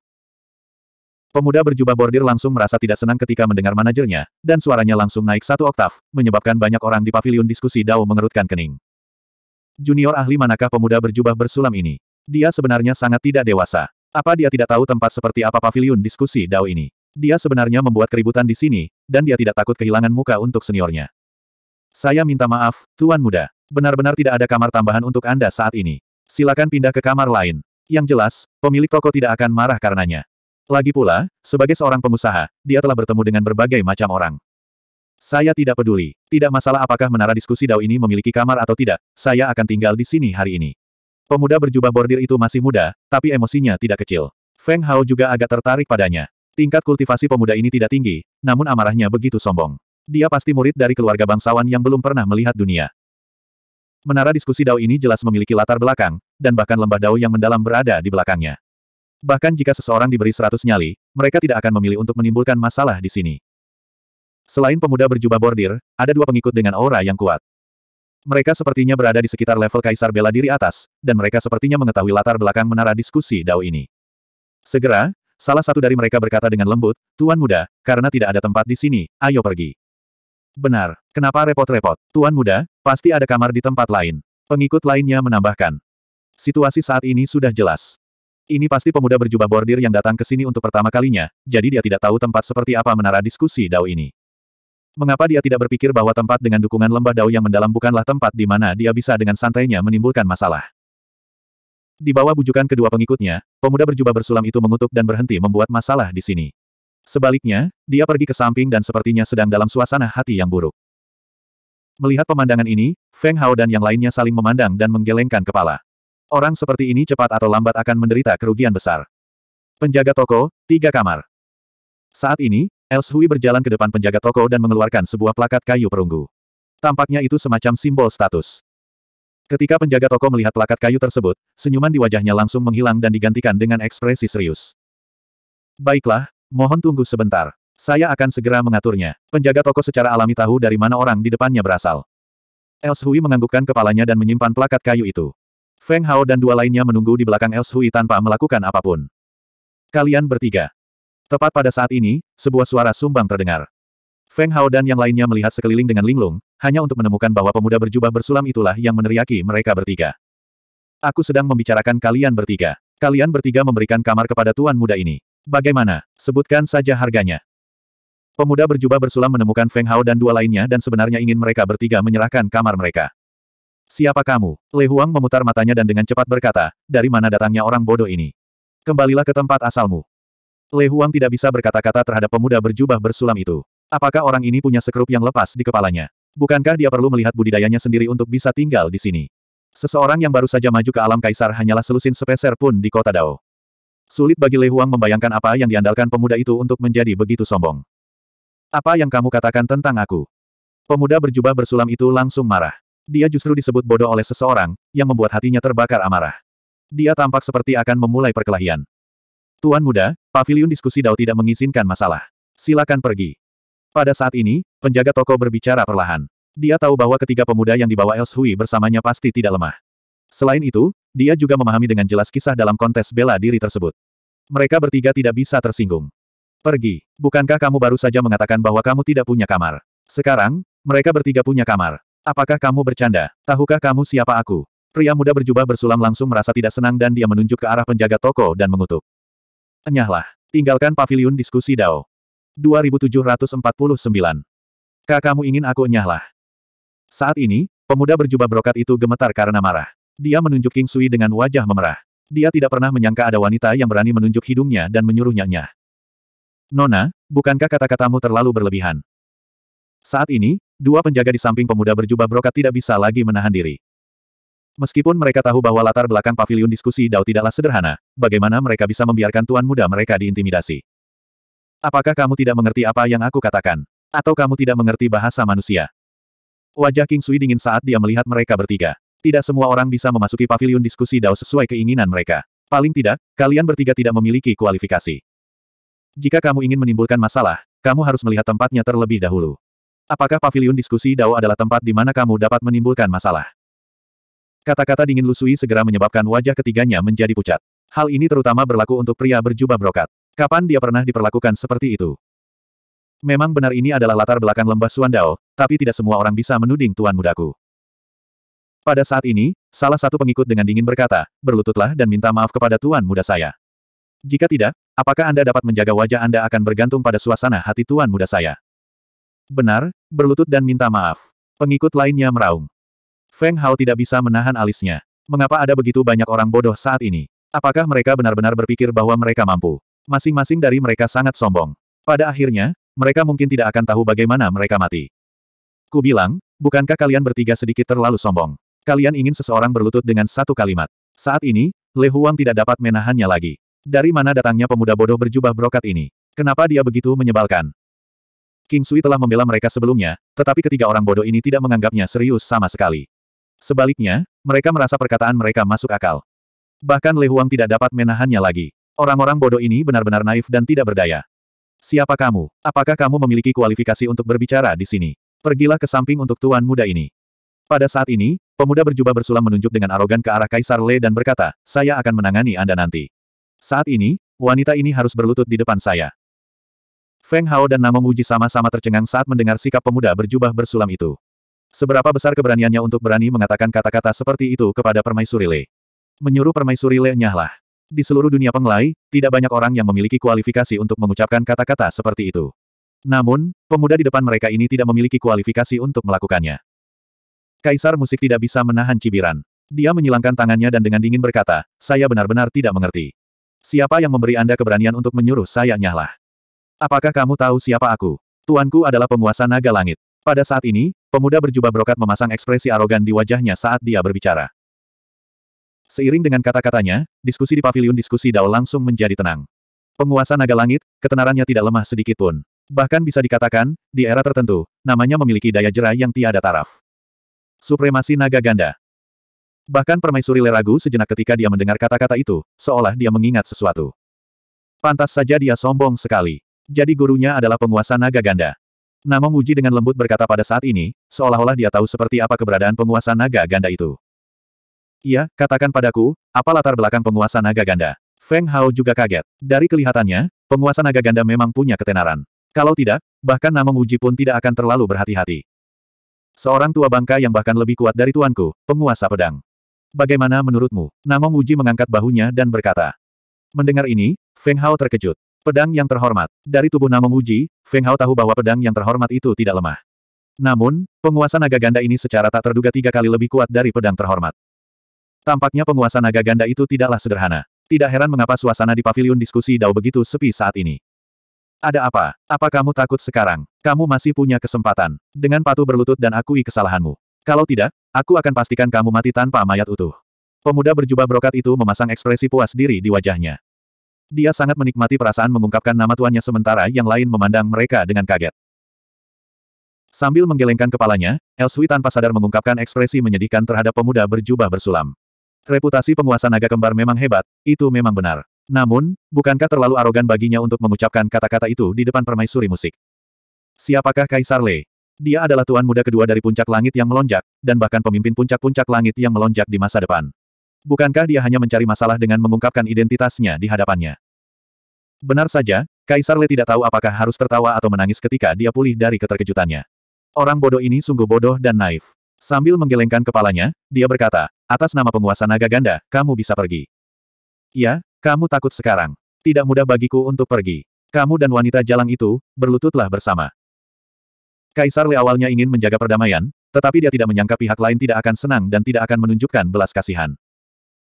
Pemuda berjubah bordir langsung merasa tidak senang ketika mendengar manajernya, dan suaranya langsung naik satu oktav, menyebabkan banyak orang di pavilion diskusi Dao mengerutkan kening. Junior ahli manakah pemuda berjubah bersulam ini? Dia sebenarnya sangat tidak dewasa. Apa dia tidak tahu tempat seperti apa pavilion diskusi Dao ini? Dia sebenarnya membuat keributan di sini, dan dia tidak takut kehilangan muka untuk seniornya. Saya minta maaf, Tuan Muda. Benar-benar tidak ada kamar tambahan untuk Anda saat ini. Silakan pindah ke kamar lain. Yang jelas, pemilik toko tidak akan marah karenanya. Lagi pula, sebagai seorang pengusaha, dia telah bertemu dengan berbagai macam orang. Saya tidak peduli. Tidak masalah apakah menara diskusi Dao ini memiliki kamar atau tidak, saya akan tinggal di sini hari ini. Pemuda berjubah bordir itu masih muda, tapi emosinya tidak kecil. Feng Hao juga agak tertarik padanya. Tingkat kultivasi pemuda ini tidak tinggi, namun amarahnya begitu sombong. Dia pasti murid dari keluarga bangsawan yang belum pernah melihat dunia. Menara diskusi Dao ini jelas memiliki latar belakang, dan bahkan lembah Dao yang mendalam berada di belakangnya. Bahkan jika seseorang diberi seratus nyali, mereka tidak akan memilih untuk menimbulkan masalah di sini. Selain pemuda berjubah bordir, ada dua pengikut dengan aura yang kuat. Mereka sepertinya berada di sekitar level Kaisar Bela Diri atas, dan mereka sepertinya mengetahui latar belakang menara diskusi Dao ini. Segera, salah satu dari mereka berkata dengan lembut, Tuan Muda, karena tidak ada tempat di sini, ayo pergi. Benar, kenapa repot-repot, Tuan Muda, pasti ada kamar di tempat lain. Pengikut lainnya menambahkan. Situasi saat ini sudah jelas. Ini pasti pemuda berjubah bordir yang datang ke sini untuk pertama kalinya, jadi dia tidak tahu tempat seperti apa menara diskusi Dao ini. Mengapa dia tidak berpikir bahwa tempat dengan dukungan lembah dao yang mendalam bukanlah tempat di mana dia bisa dengan santainya menimbulkan masalah? Di bawah bujukan kedua pengikutnya, pemuda berjubah bersulam itu mengutuk dan berhenti membuat masalah di sini. Sebaliknya, dia pergi ke samping dan sepertinya sedang dalam suasana hati yang buruk. Melihat pemandangan ini, Feng Hao dan yang lainnya saling memandang dan menggelengkan kepala. Orang seperti ini cepat atau lambat akan menderita kerugian besar. Penjaga toko, tiga kamar. Saat ini, Els Hui berjalan ke depan penjaga toko dan mengeluarkan sebuah plakat kayu perunggu. Tampaknya itu semacam simbol status. Ketika penjaga toko melihat plakat kayu tersebut, senyuman di wajahnya langsung menghilang dan digantikan dengan ekspresi serius. Baiklah, mohon tunggu sebentar. Saya akan segera mengaturnya. Penjaga toko secara alami tahu dari mana orang di depannya berasal. Els Hui menganggukkan kepalanya dan menyimpan plakat kayu itu. Feng Hao dan dua lainnya menunggu di belakang Els Hui tanpa melakukan apapun. Kalian bertiga. Tepat pada saat ini, sebuah suara sumbang terdengar. Feng Hao dan yang lainnya melihat sekeliling dengan linglung, hanya untuk menemukan bahwa pemuda berjubah bersulam itulah yang meneriaki mereka bertiga. Aku sedang membicarakan kalian bertiga. Kalian bertiga memberikan kamar kepada tuan muda ini. Bagaimana? Sebutkan saja harganya. Pemuda berjubah bersulam menemukan Feng Hao dan dua lainnya dan sebenarnya ingin mereka bertiga menyerahkan kamar mereka. Siapa kamu? Le Huang memutar matanya dan dengan cepat berkata, dari mana datangnya orang bodoh ini? Kembalilah ke tempat asalmu. Le Huang tidak bisa berkata-kata terhadap pemuda berjubah bersulam itu. Apakah orang ini punya sekrup yang lepas di kepalanya? Bukankah dia perlu melihat budidayanya sendiri untuk bisa tinggal di sini? Seseorang yang baru saja maju ke alam kaisar hanyalah selusin sepeser pun di kota Dao. Sulit bagi Le Huang membayangkan apa yang diandalkan pemuda itu untuk menjadi begitu sombong. Apa yang kamu katakan tentang aku? Pemuda berjubah bersulam itu langsung marah. Dia justru disebut bodoh oleh seseorang, yang membuat hatinya terbakar amarah. Dia tampak seperti akan memulai perkelahian. Tuan muda, pavilion diskusi Dao tidak mengizinkan masalah. Silakan pergi. Pada saat ini, penjaga toko berbicara perlahan. Dia tahu bahwa ketiga pemuda yang dibawa Els Hui bersamanya pasti tidak lemah. Selain itu, dia juga memahami dengan jelas kisah dalam kontes bela diri tersebut. Mereka bertiga tidak bisa tersinggung. Pergi. Bukankah kamu baru saja mengatakan bahwa kamu tidak punya kamar? Sekarang, mereka bertiga punya kamar. Apakah kamu bercanda? Tahukah kamu siapa aku? Pria muda berjubah bersulam langsung merasa tidak senang dan dia menunjuk ke arah penjaga toko dan mengutuk. Enyahlah. Tinggalkan pavilion diskusi Dao. 2749. Kakakmu ingin aku enyahlah. Saat ini, pemuda berjubah brokat itu gemetar karena marah. Dia menunjuk King Sui dengan wajah memerah. Dia tidak pernah menyangka ada wanita yang berani menunjuk hidungnya dan menyuruhnya nyah. Nona, bukankah kata-katamu terlalu berlebihan? Saat ini, dua penjaga di samping pemuda berjubah brokat tidak bisa lagi menahan diri. Meskipun mereka tahu bahwa latar belakang pavilion diskusi Dao tidaklah sederhana, bagaimana mereka bisa membiarkan tuan muda mereka diintimidasi? Apakah kamu tidak mengerti apa yang aku katakan? Atau kamu tidak mengerti bahasa manusia? Wajah King Sui dingin saat dia melihat mereka bertiga. Tidak semua orang bisa memasuki pavilion diskusi Dao sesuai keinginan mereka. Paling tidak, kalian bertiga tidak memiliki kualifikasi. Jika kamu ingin menimbulkan masalah, kamu harus melihat tempatnya terlebih dahulu. Apakah pavilion diskusi Dao adalah tempat di mana kamu dapat menimbulkan masalah? Kata-kata dingin Lusui segera menyebabkan wajah ketiganya menjadi pucat. Hal ini terutama berlaku untuk pria berjubah brokat. Kapan dia pernah diperlakukan seperti itu? Memang benar ini adalah latar belakang lembah Suandao, tapi tidak semua orang bisa menuding tuan mudaku. Pada saat ini, salah satu pengikut dengan dingin berkata, berlututlah dan minta maaf kepada tuan muda saya. Jika tidak, apakah Anda dapat menjaga wajah Anda akan bergantung pada suasana hati tuan muda saya? Benar, berlutut dan minta maaf. Pengikut lainnya meraung. Feng Hao tidak bisa menahan alisnya. Mengapa ada begitu banyak orang bodoh saat ini? Apakah mereka benar-benar berpikir bahwa mereka mampu? Masing-masing dari mereka sangat sombong. Pada akhirnya, mereka mungkin tidak akan tahu bagaimana mereka mati. Ku bilang, bukankah kalian bertiga sedikit terlalu sombong? Kalian ingin seseorang berlutut dengan satu kalimat. Saat ini, Le Huang tidak dapat menahannya lagi. Dari mana datangnya pemuda bodoh berjubah brokat ini? Kenapa dia begitu menyebalkan? King Sui telah membela mereka sebelumnya, tetapi ketiga orang bodoh ini tidak menganggapnya serius sama sekali. Sebaliknya, mereka merasa perkataan mereka masuk akal. Bahkan Le Huang tidak dapat menahannya lagi. Orang-orang bodoh ini benar-benar naif dan tidak berdaya. Siapa kamu? Apakah kamu memiliki kualifikasi untuk berbicara di sini? Pergilah ke samping untuk tuan muda ini. Pada saat ini, pemuda berjubah bersulam menunjuk dengan arogan ke arah Kaisar Le dan berkata, saya akan menangani Anda nanti. Saat ini, wanita ini harus berlutut di depan saya. Feng Hao dan Namong Uji sama-sama tercengang saat mendengar sikap pemuda berjubah bersulam itu. Seberapa besar keberaniannya untuk berani mengatakan kata-kata seperti itu kepada Permaisuri Le? Menyuruh Permaisuri Le nyahlah. Di seluruh dunia pengelai, tidak banyak orang yang memiliki kualifikasi untuk mengucapkan kata-kata seperti itu. Namun, pemuda di depan mereka ini tidak memiliki kualifikasi untuk melakukannya. Kaisar musik tidak bisa menahan cibiran. Dia menyilangkan tangannya dan dengan dingin berkata, saya benar-benar tidak mengerti. Siapa yang memberi Anda keberanian untuk menyuruh saya nyahlah? Apakah kamu tahu siapa aku? Tuanku adalah penguasa naga langit. Pada saat ini, Pemuda berjubah brokat memasang ekspresi arogan di wajahnya saat dia berbicara. Seiring dengan kata-katanya, diskusi di paviliun diskusi Dao langsung menjadi tenang. Penguasa naga langit, ketenarannya tidak lemah sedikit pun. Bahkan bisa dikatakan, di era tertentu, namanya memiliki daya jera yang tiada taraf. Supremasi naga ganda. Bahkan permaisuri Leragu sejenak ketika dia mendengar kata-kata itu, seolah dia mengingat sesuatu. Pantas saja dia sombong sekali. Jadi gurunya adalah penguasa naga ganda. Namong Muji dengan lembut berkata pada saat ini, seolah-olah dia tahu seperti apa keberadaan penguasa naga ganda itu. Iya, katakan padaku, apa latar belakang penguasa naga ganda? Feng Hao juga kaget. Dari kelihatannya, penguasa naga ganda memang punya ketenaran. Kalau tidak, bahkan Namong Muji pun tidak akan terlalu berhati-hati. Seorang tua bangka yang bahkan lebih kuat dari tuanku, penguasa pedang. Bagaimana menurutmu? Namong Muji mengangkat bahunya dan berkata. Mendengar ini, Feng Hao terkejut. Pedang yang terhormat. Dari tubuh Namo Uji, Feng Hao tahu bahwa pedang yang terhormat itu tidak lemah. Namun, penguasa naga ganda ini secara tak terduga tiga kali lebih kuat dari pedang terhormat. Tampaknya penguasa naga ganda itu tidaklah sederhana. Tidak heran mengapa suasana di pavilion diskusi Dao begitu sepi saat ini. Ada apa? Apa kamu takut sekarang? Kamu masih punya kesempatan. Dengan patuh berlutut dan akui kesalahanmu. Kalau tidak, aku akan pastikan kamu mati tanpa mayat utuh. Pemuda berjubah brokat itu memasang ekspresi puas diri di wajahnya. Dia sangat menikmati perasaan mengungkapkan nama tuannya sementara yang lain memandang mereka dengan kaget. Sambil menggelengkan kepalanya, Elsui tanpa sadar mengungkapkan ekspresi menyedihkan terhadap pemuda berjubah bersulam. Reputasi penguasa naga kembar memang hebat, itu memang benar. Namun, bukankah terlalu arogan baginya untuk mengucapkan kata-kata itu di depan permaisuri musik? Siapakah Kaisar Lei? Dia adalah tuan muda kedua dari puncak langit yang melonjak, dan bahkan pemimpin puncak-puncak langit yang melonjak di masa depan. Bukankah dia hanya mencari masalah dengan mengungkapkan identitasnya di hadapannya? Benar saja, Kaisar Le tidak tahu apakah harus tertawa atau menangis ketika dia pulih dari keterkejutannya. Orang bodoh ini sungguh bodoh dan naif. Sambil menggelengkan kepalanya, dia berkata, atas nama penguasa naga ganda, kamu bisa pergi. Ya, kamu takut sekarang. Tidak mudah bagiku untuk pergi. Kamu dan wanita jalang itu, berlututlah bersama. Kaisar Le awalnya ingin menjaga perdamaian, tetapi dia tidak menyangka pihak lain tidak akan senang dan tidak akan menunjukkan belas kasihan.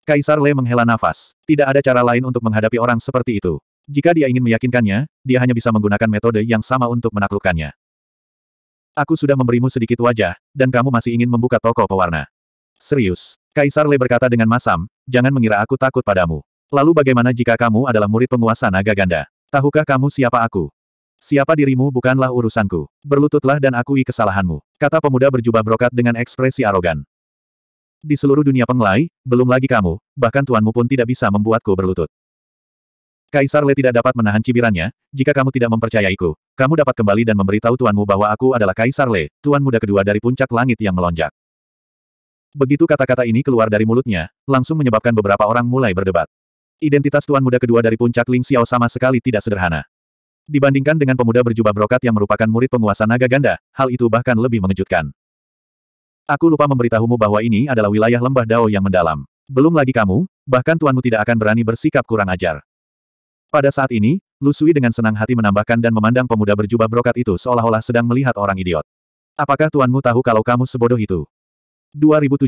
Kaisar Le menghela nafas. Tidak ada cara lain untuk menghadapi orang seperti itu. Jika dia ingin meyakinkannya, dia hanya bisa menggunakan metode yang sama untuk menaklukkannya. Aku sudah memberimu sedikit wajah, dan kamu masih ingin membuka toko pewarna. Serius. Kaisar Le berkata dengan masam, jangan mengira aku takut padamu. Lalu bagaimana jika kamu adalah murid penguasa naga ganda? Tahukah kamu siapa aku? Siapa dirimu bukanlah urusanku. Berlututlah dan akui kesalahanmu. Kata pemuda berjubah brokat dengan ekspresi arogan. Di seluruh dunia penglai, belum lagi kamu, bahkan tuanmu pun tidak bisa membuatku berlutut. Kaisar Le tidak dapat menahan cibirannya, jika kamu tidak mempercayaiku, kamu dapat kembali dan memberitahu tuanmu bahwa aku adalah Kaisar Le, tuan muda kedua dari puncak langit yang melonjak. Begitu kata-kata ini keluar dari mulutnya, langsung menyebabkan beberapa orang mulai berdebat. Identitas tuan muda kedua dari puncak Ling Xiao sama sekali tidak sederhana. Dibandingkan dengan pemuda berjubah brokat yang merupakan murid penguasa naga ganda, hal itu bahkan lebih mengejutkan. Aku lupa memberitahumu bahwa ini adalah wilayah lembah Dao yang mendalam. Belum lagi kamu, bahkan tuanmu tidak akan berani bersikap kurang ajar. Pada saat ini, Lu dengan senang hati menambahkan dan memandang pemuda berjubah brokat itu seolah-olah sedang melihat orang idiot. Apakah tuanmu tahu kalau kamu sebodoh itu? 2750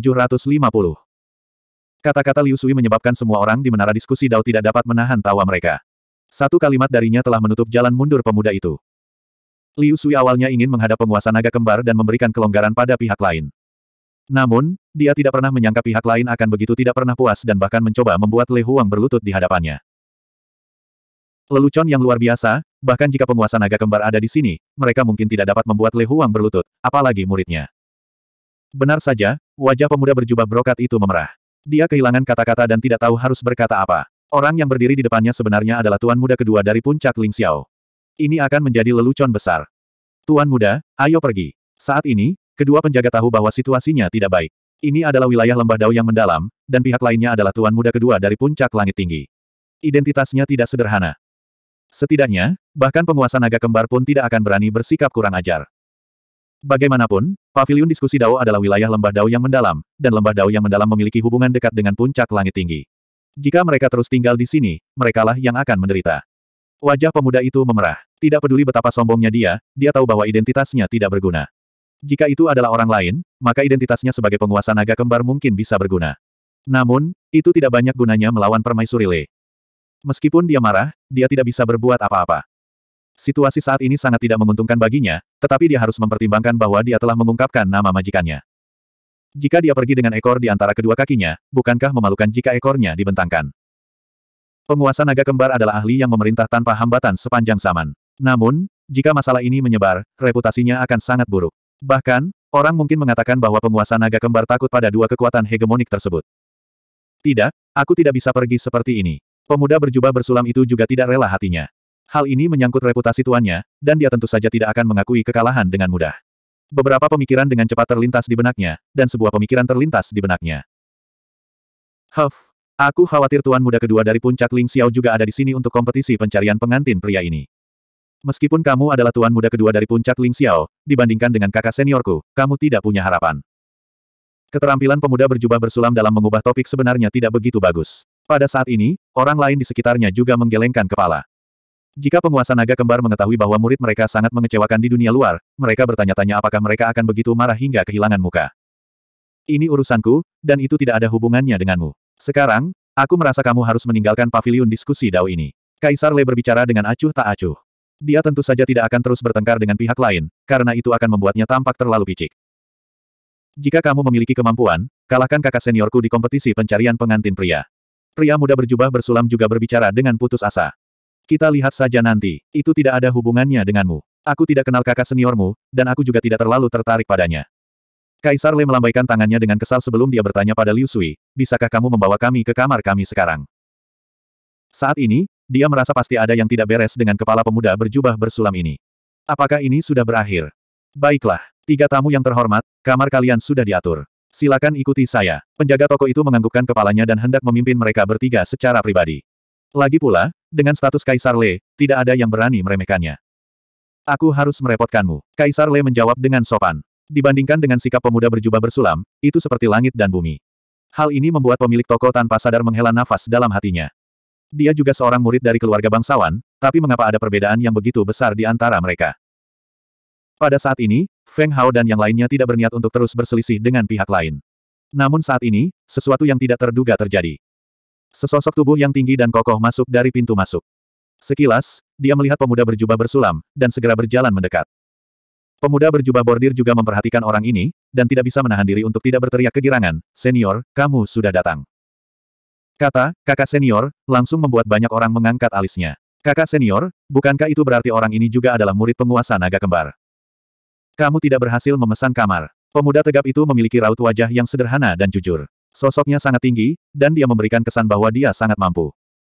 Kata-kata Liu Sui menyebabkan semua orang di menara diskusi Dao tidak dapat menahan tawa mereka. Satu kalimat darinya telah menutup jalan mundur pemuda itu. Liu Sui awalnya ingin menghadap penguasa naga kembar dan memberikan kelonggaran pada pihak lain. Namun, dia tidak pernah menyangka pihak lain akan begitu tidak pernah puas dan bahkan mencoba membuat Le Huang berlutut di hadapannya. Lelucon yang luar biasa, bahkan jika penguasa naga kembar ada di sini, mereka mungkin tidak dapat membuat Le Huang berlutut, apalagi muridnya. Benar saja, wajah pemuda berjubah brokat itu memerah. Dia kehilangan kata-kata dan tidak tahu harus berkata apa. Orang yang berdiri di depannya sebenarnya adalah tuan muda kedua dari puncak Ling Xiao. Ini akan menjadi lelucon besar. Tuan muda, ayo pergi. Saat ini, Kedua penjaga tahu bahwa situasinya tidak baik. Ini adalah wilayah lembah dao yang mendalam, dan pihak lainnya adalah tuan muda kedua dari puncak langit tinggi. Identitasnya tidak sederhana. Setidaknya, bahkan penguasa naga kembar pun tidak akan berani bersikap kurang ajar. Bagaimanapun, pavilion diskusi Dao adalah wilayah lembah Dao yang mendalam, dan lembah Dao yang mendalam memiliki hubungan dekat dengan puncak langit tinggi. Jika mereka terus tinggal di sini, merekalah yang akan menderita. Wajah pemuda itu memerah. Tidak peduli betapa sombongnya dia, dia tahu bahwa identitasnya tidak berguna. Jika itu adalah orang lain, maka identitasnya sebagai penguasa naga kembar mungkin bisa berguna. Namun, itu tidak banyak gunanya melawan Permaisuri Lei. Meskipun dia marah, dia tidak bisa berbuat apa-apa. Situasi saat ini sangat tidak menguntungkan baginya, tetapi dia harus mempertimbangkan bahwa dia telah mengungkapkan nama majikannya. Jika dia pergi dengan ekor di antara kedua kakinya, bukankah memalukan jika ekornya dibentangkan? Penguasa naga kembar adalah ahli yang memerintah tanpa hambatan sepanjang zaman. Namun, jika masalah ini menyebar, reputasinya akan sangat buruk. Bahkan, orang mungkin mengatakan bahwa penguasa naga kembar takut pada dua kekuatan hegemonik tersebut. Tidak, aku tidak bisa pergi seperti ini. Pemuda berjubah bersulam itu juga tidak rela hatinya. Hal ini menyangkut reputasi tuannya, dan dia tentu saja tidak akan mengakui kekalahan dengan mudah. Beberapa pemikiran dengan cepat terlintas di benaknya, dan sebuah pemikiran terlintas di benaknya. Huff, aku khawatir tuan muda kedua dari puncak Ling Xiao juga ada di sini untuk kompetisi pencarian pengantin pria ini. Meskipun kamu adalah tuan muda kedua dari puncak Ling Xiao, dibandingkan dengan kakak seniorku, kamu tidak punya harapan. Keterampilan pemuda berjubah bersulam dalam mengubah topik sebenarnya tidak begitu bagus. Pada saat ini, orang lain di sekitarnya juga menggelengkan kepala. Jika penguasa naga kembar mengetahui bahwa murid mereka sangat mengecewakan di dunia luar, mereka bertanya-tanya apakah mereka akan begitu marah hingga kehilangan muka. Ini urusanku, dan itu tidak ada hubungannya denganmu. Sekarang, aku merasa kamu harus meninggalkan pavilion diskusi dao ini. Kaisar Le berbicara dengan acuh tak acuh. Dia tentu saja tidak akan terus bertengkar dengan pihak lain, karena itu akan membuatnya tampak terlalu picik. Jika kamu memiliki kemampuan, kalahkan kakak seniorku di kompetisi pencarian pengantin pria. Pria muda berjubah bersulam juga berbicara dengan putus asa. Kita lihat saja nanti, itu tidak ada hubungannya denganmu. Aku tidak kenal kakak seniormu, dan aku juga tidak terlalu tertarik padanya. Kaisar Le melambaikan tangannya dengan kesal sebelum dia bertanya pada Liu Sui, bisakah kamu membawa kami ke kamar kami sekarang? Saat ini, dia merasa pasti ada yang tidak beres dengan kepala pemuda berjubah bersulam ini. Apakah ini sudah berakhir? Baiklah, tiga tamu yang terhormat, kamar kalian sudah diatur. Silakan ikuti saya. Penjaga toko itu menganggukkan kepalanya dan hendak memimpin mereka bertiga secara pribadi. Lagi pula, dengan status Kaisar Le, tidak ada yang berani meremehkannya. Aku harus merepotkanmu. Kaisar Le menjawab dengan sopan. Dibandingkan dengan sikap pemuda berjubah bersulam, itu seperti langit dan bumi. Hal ini membuat pemilik toko tanpa sadar menghela nafas dalam hatinya. Dia juga seorang murid dari keluarga bangsawan, tapi mengapa ada perbedaan yang begitu besar di antara mereka? Pada saat ini, Feng Hao dan yang lainnya tidak berniat untuk terus berselisih dengan pihak lain. Namun saat ini, sesuatu yang tidak terduga terjadi. Sesosok tubuh yang tinggi dan kokoh masuk dari pintu masuk. Sekilas, dia melihat pemuda berjubah bersulam, dan segera berjalan mendekat. Pemuda berjubah bordir juga memperhatikan orang ini, dan tidak bisa menahan diri untuk tidak berteriak kegirangan, Senior, kamu sudah datang. Kata, kakak senior, langsung membuat banyak orang mengangkat alisnya. Kakak senior, bukankah itu berarti orang ini juga adalah murid penguasa naga kembar? Kamu tidak berhasil memesan kamar. Pemuda tegap itu memiliki raut wajah yang sederhana dan jujur. Sosoknya sangat tinggi, dan dia memberikan kesan bahwa dia sangat mampu.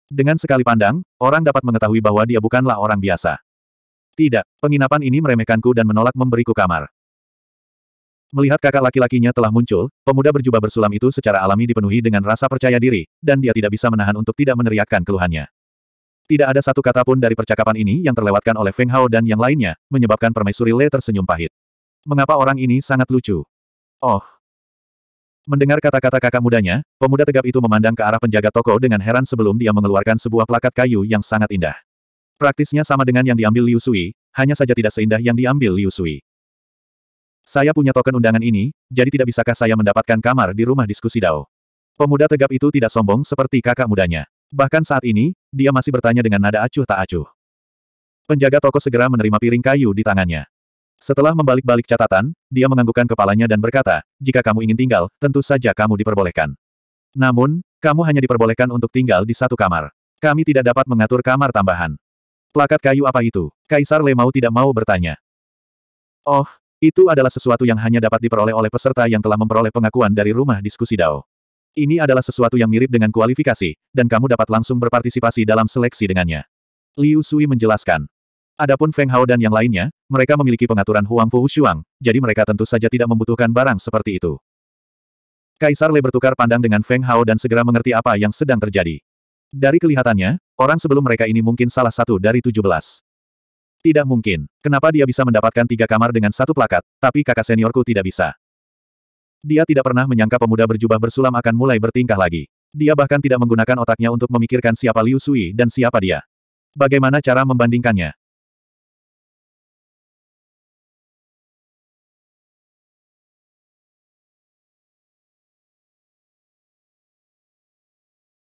Dengan sekali pandang, orang dapat mengetahui bahwa dia bukanlah orang biasa. Tidak, penginapan ini meremehkanku dan menolak memberiku kamar. Melihat kakak laki-lakinya telah muncul, pemuda berjubah bersulam itu secara alami dipenuhi dengan rasa percaya diri, dan dia tidak bisa menahan untuk tidak meneriakkan keluhannya. Tidak ada satu kata pun dari percakapan ini yang terlewatkan oleh Feng Hao dan yang lainnya, menyebabkan permaisuri Le tersenyum pahit. Mengapa orang ini sangat lucu? Oh. Mendengar kata-kata kakak mudanya, pemuda tegap itu memandang ke arah penjaga toko dengan heran sebelum dia mengeluarkan sebuah plakat kayu yang sangat indah. Praktisnya sama dengan yang diambil Liu Sui, hanya saja tidak seindah yang diambil Liu Sui. Saya punya token undangan ini, jadi tidak bisakah saya mendapatkan kamar di rumah diskusi Dao? Pemuda tegap itu tidak sombong seperti kakak mudanya. Bahkan saat ini, dia masih bertanya dengan nada acuh tak acuh. Penjaga toko segera menerima piring kayu di tangannya. Setelah membalik-balik catatan, dia menganggukkan kepalanya dan berkata, jika kamu ingin tinggal, tentu saja kamu diperbolehkan. Namun, kamu hanya diperbolehkan untuk tinggal di satu kamar. Kami tidak dapat mengatur kamar tambahan. Plakat kayu apa itu? Kaisar Lemau tidak mau bertanya. Oh, itu adalah sesuatu yang hanya dapat diperoleh oleh peserta yang telah memperoleh pengakuan dari rumah diskusi DAO. Ini adalah sesuatu yang mirip dengan kualifikasi, dan kamu dapat langsung berpartisipasi dalam seleksi dengannya. Liu Sui menjelaskan. Adapun Feng Hao dan yang lainnya, mereka memiliki pengaturan Huang Fu Shuang, jadi mereka tentu saja tidak membutuhkan barang seperti itu. Kaisar Le bertukar pandang dengan Feng Hao dan segera mengerti apa yang sedang terjadi. Dari kelihatannya, orang sebelum mereka ini mungkin salah satu dari tujuh belas. Tidak mungkin. Kenapa dia bisa mendapatkan tiga kamar dengan satu plakat, tapi kakak seniorku tidak bisa. Dia tidak pernah menyangka pemuda berjubah bersulam akan mulai bertingkah lagi. Dia bahkan tidak menggunakan otaknya untuk memikirkan siapa Liu Sui dan siapa dia. Bagaimana cara membandingkannya?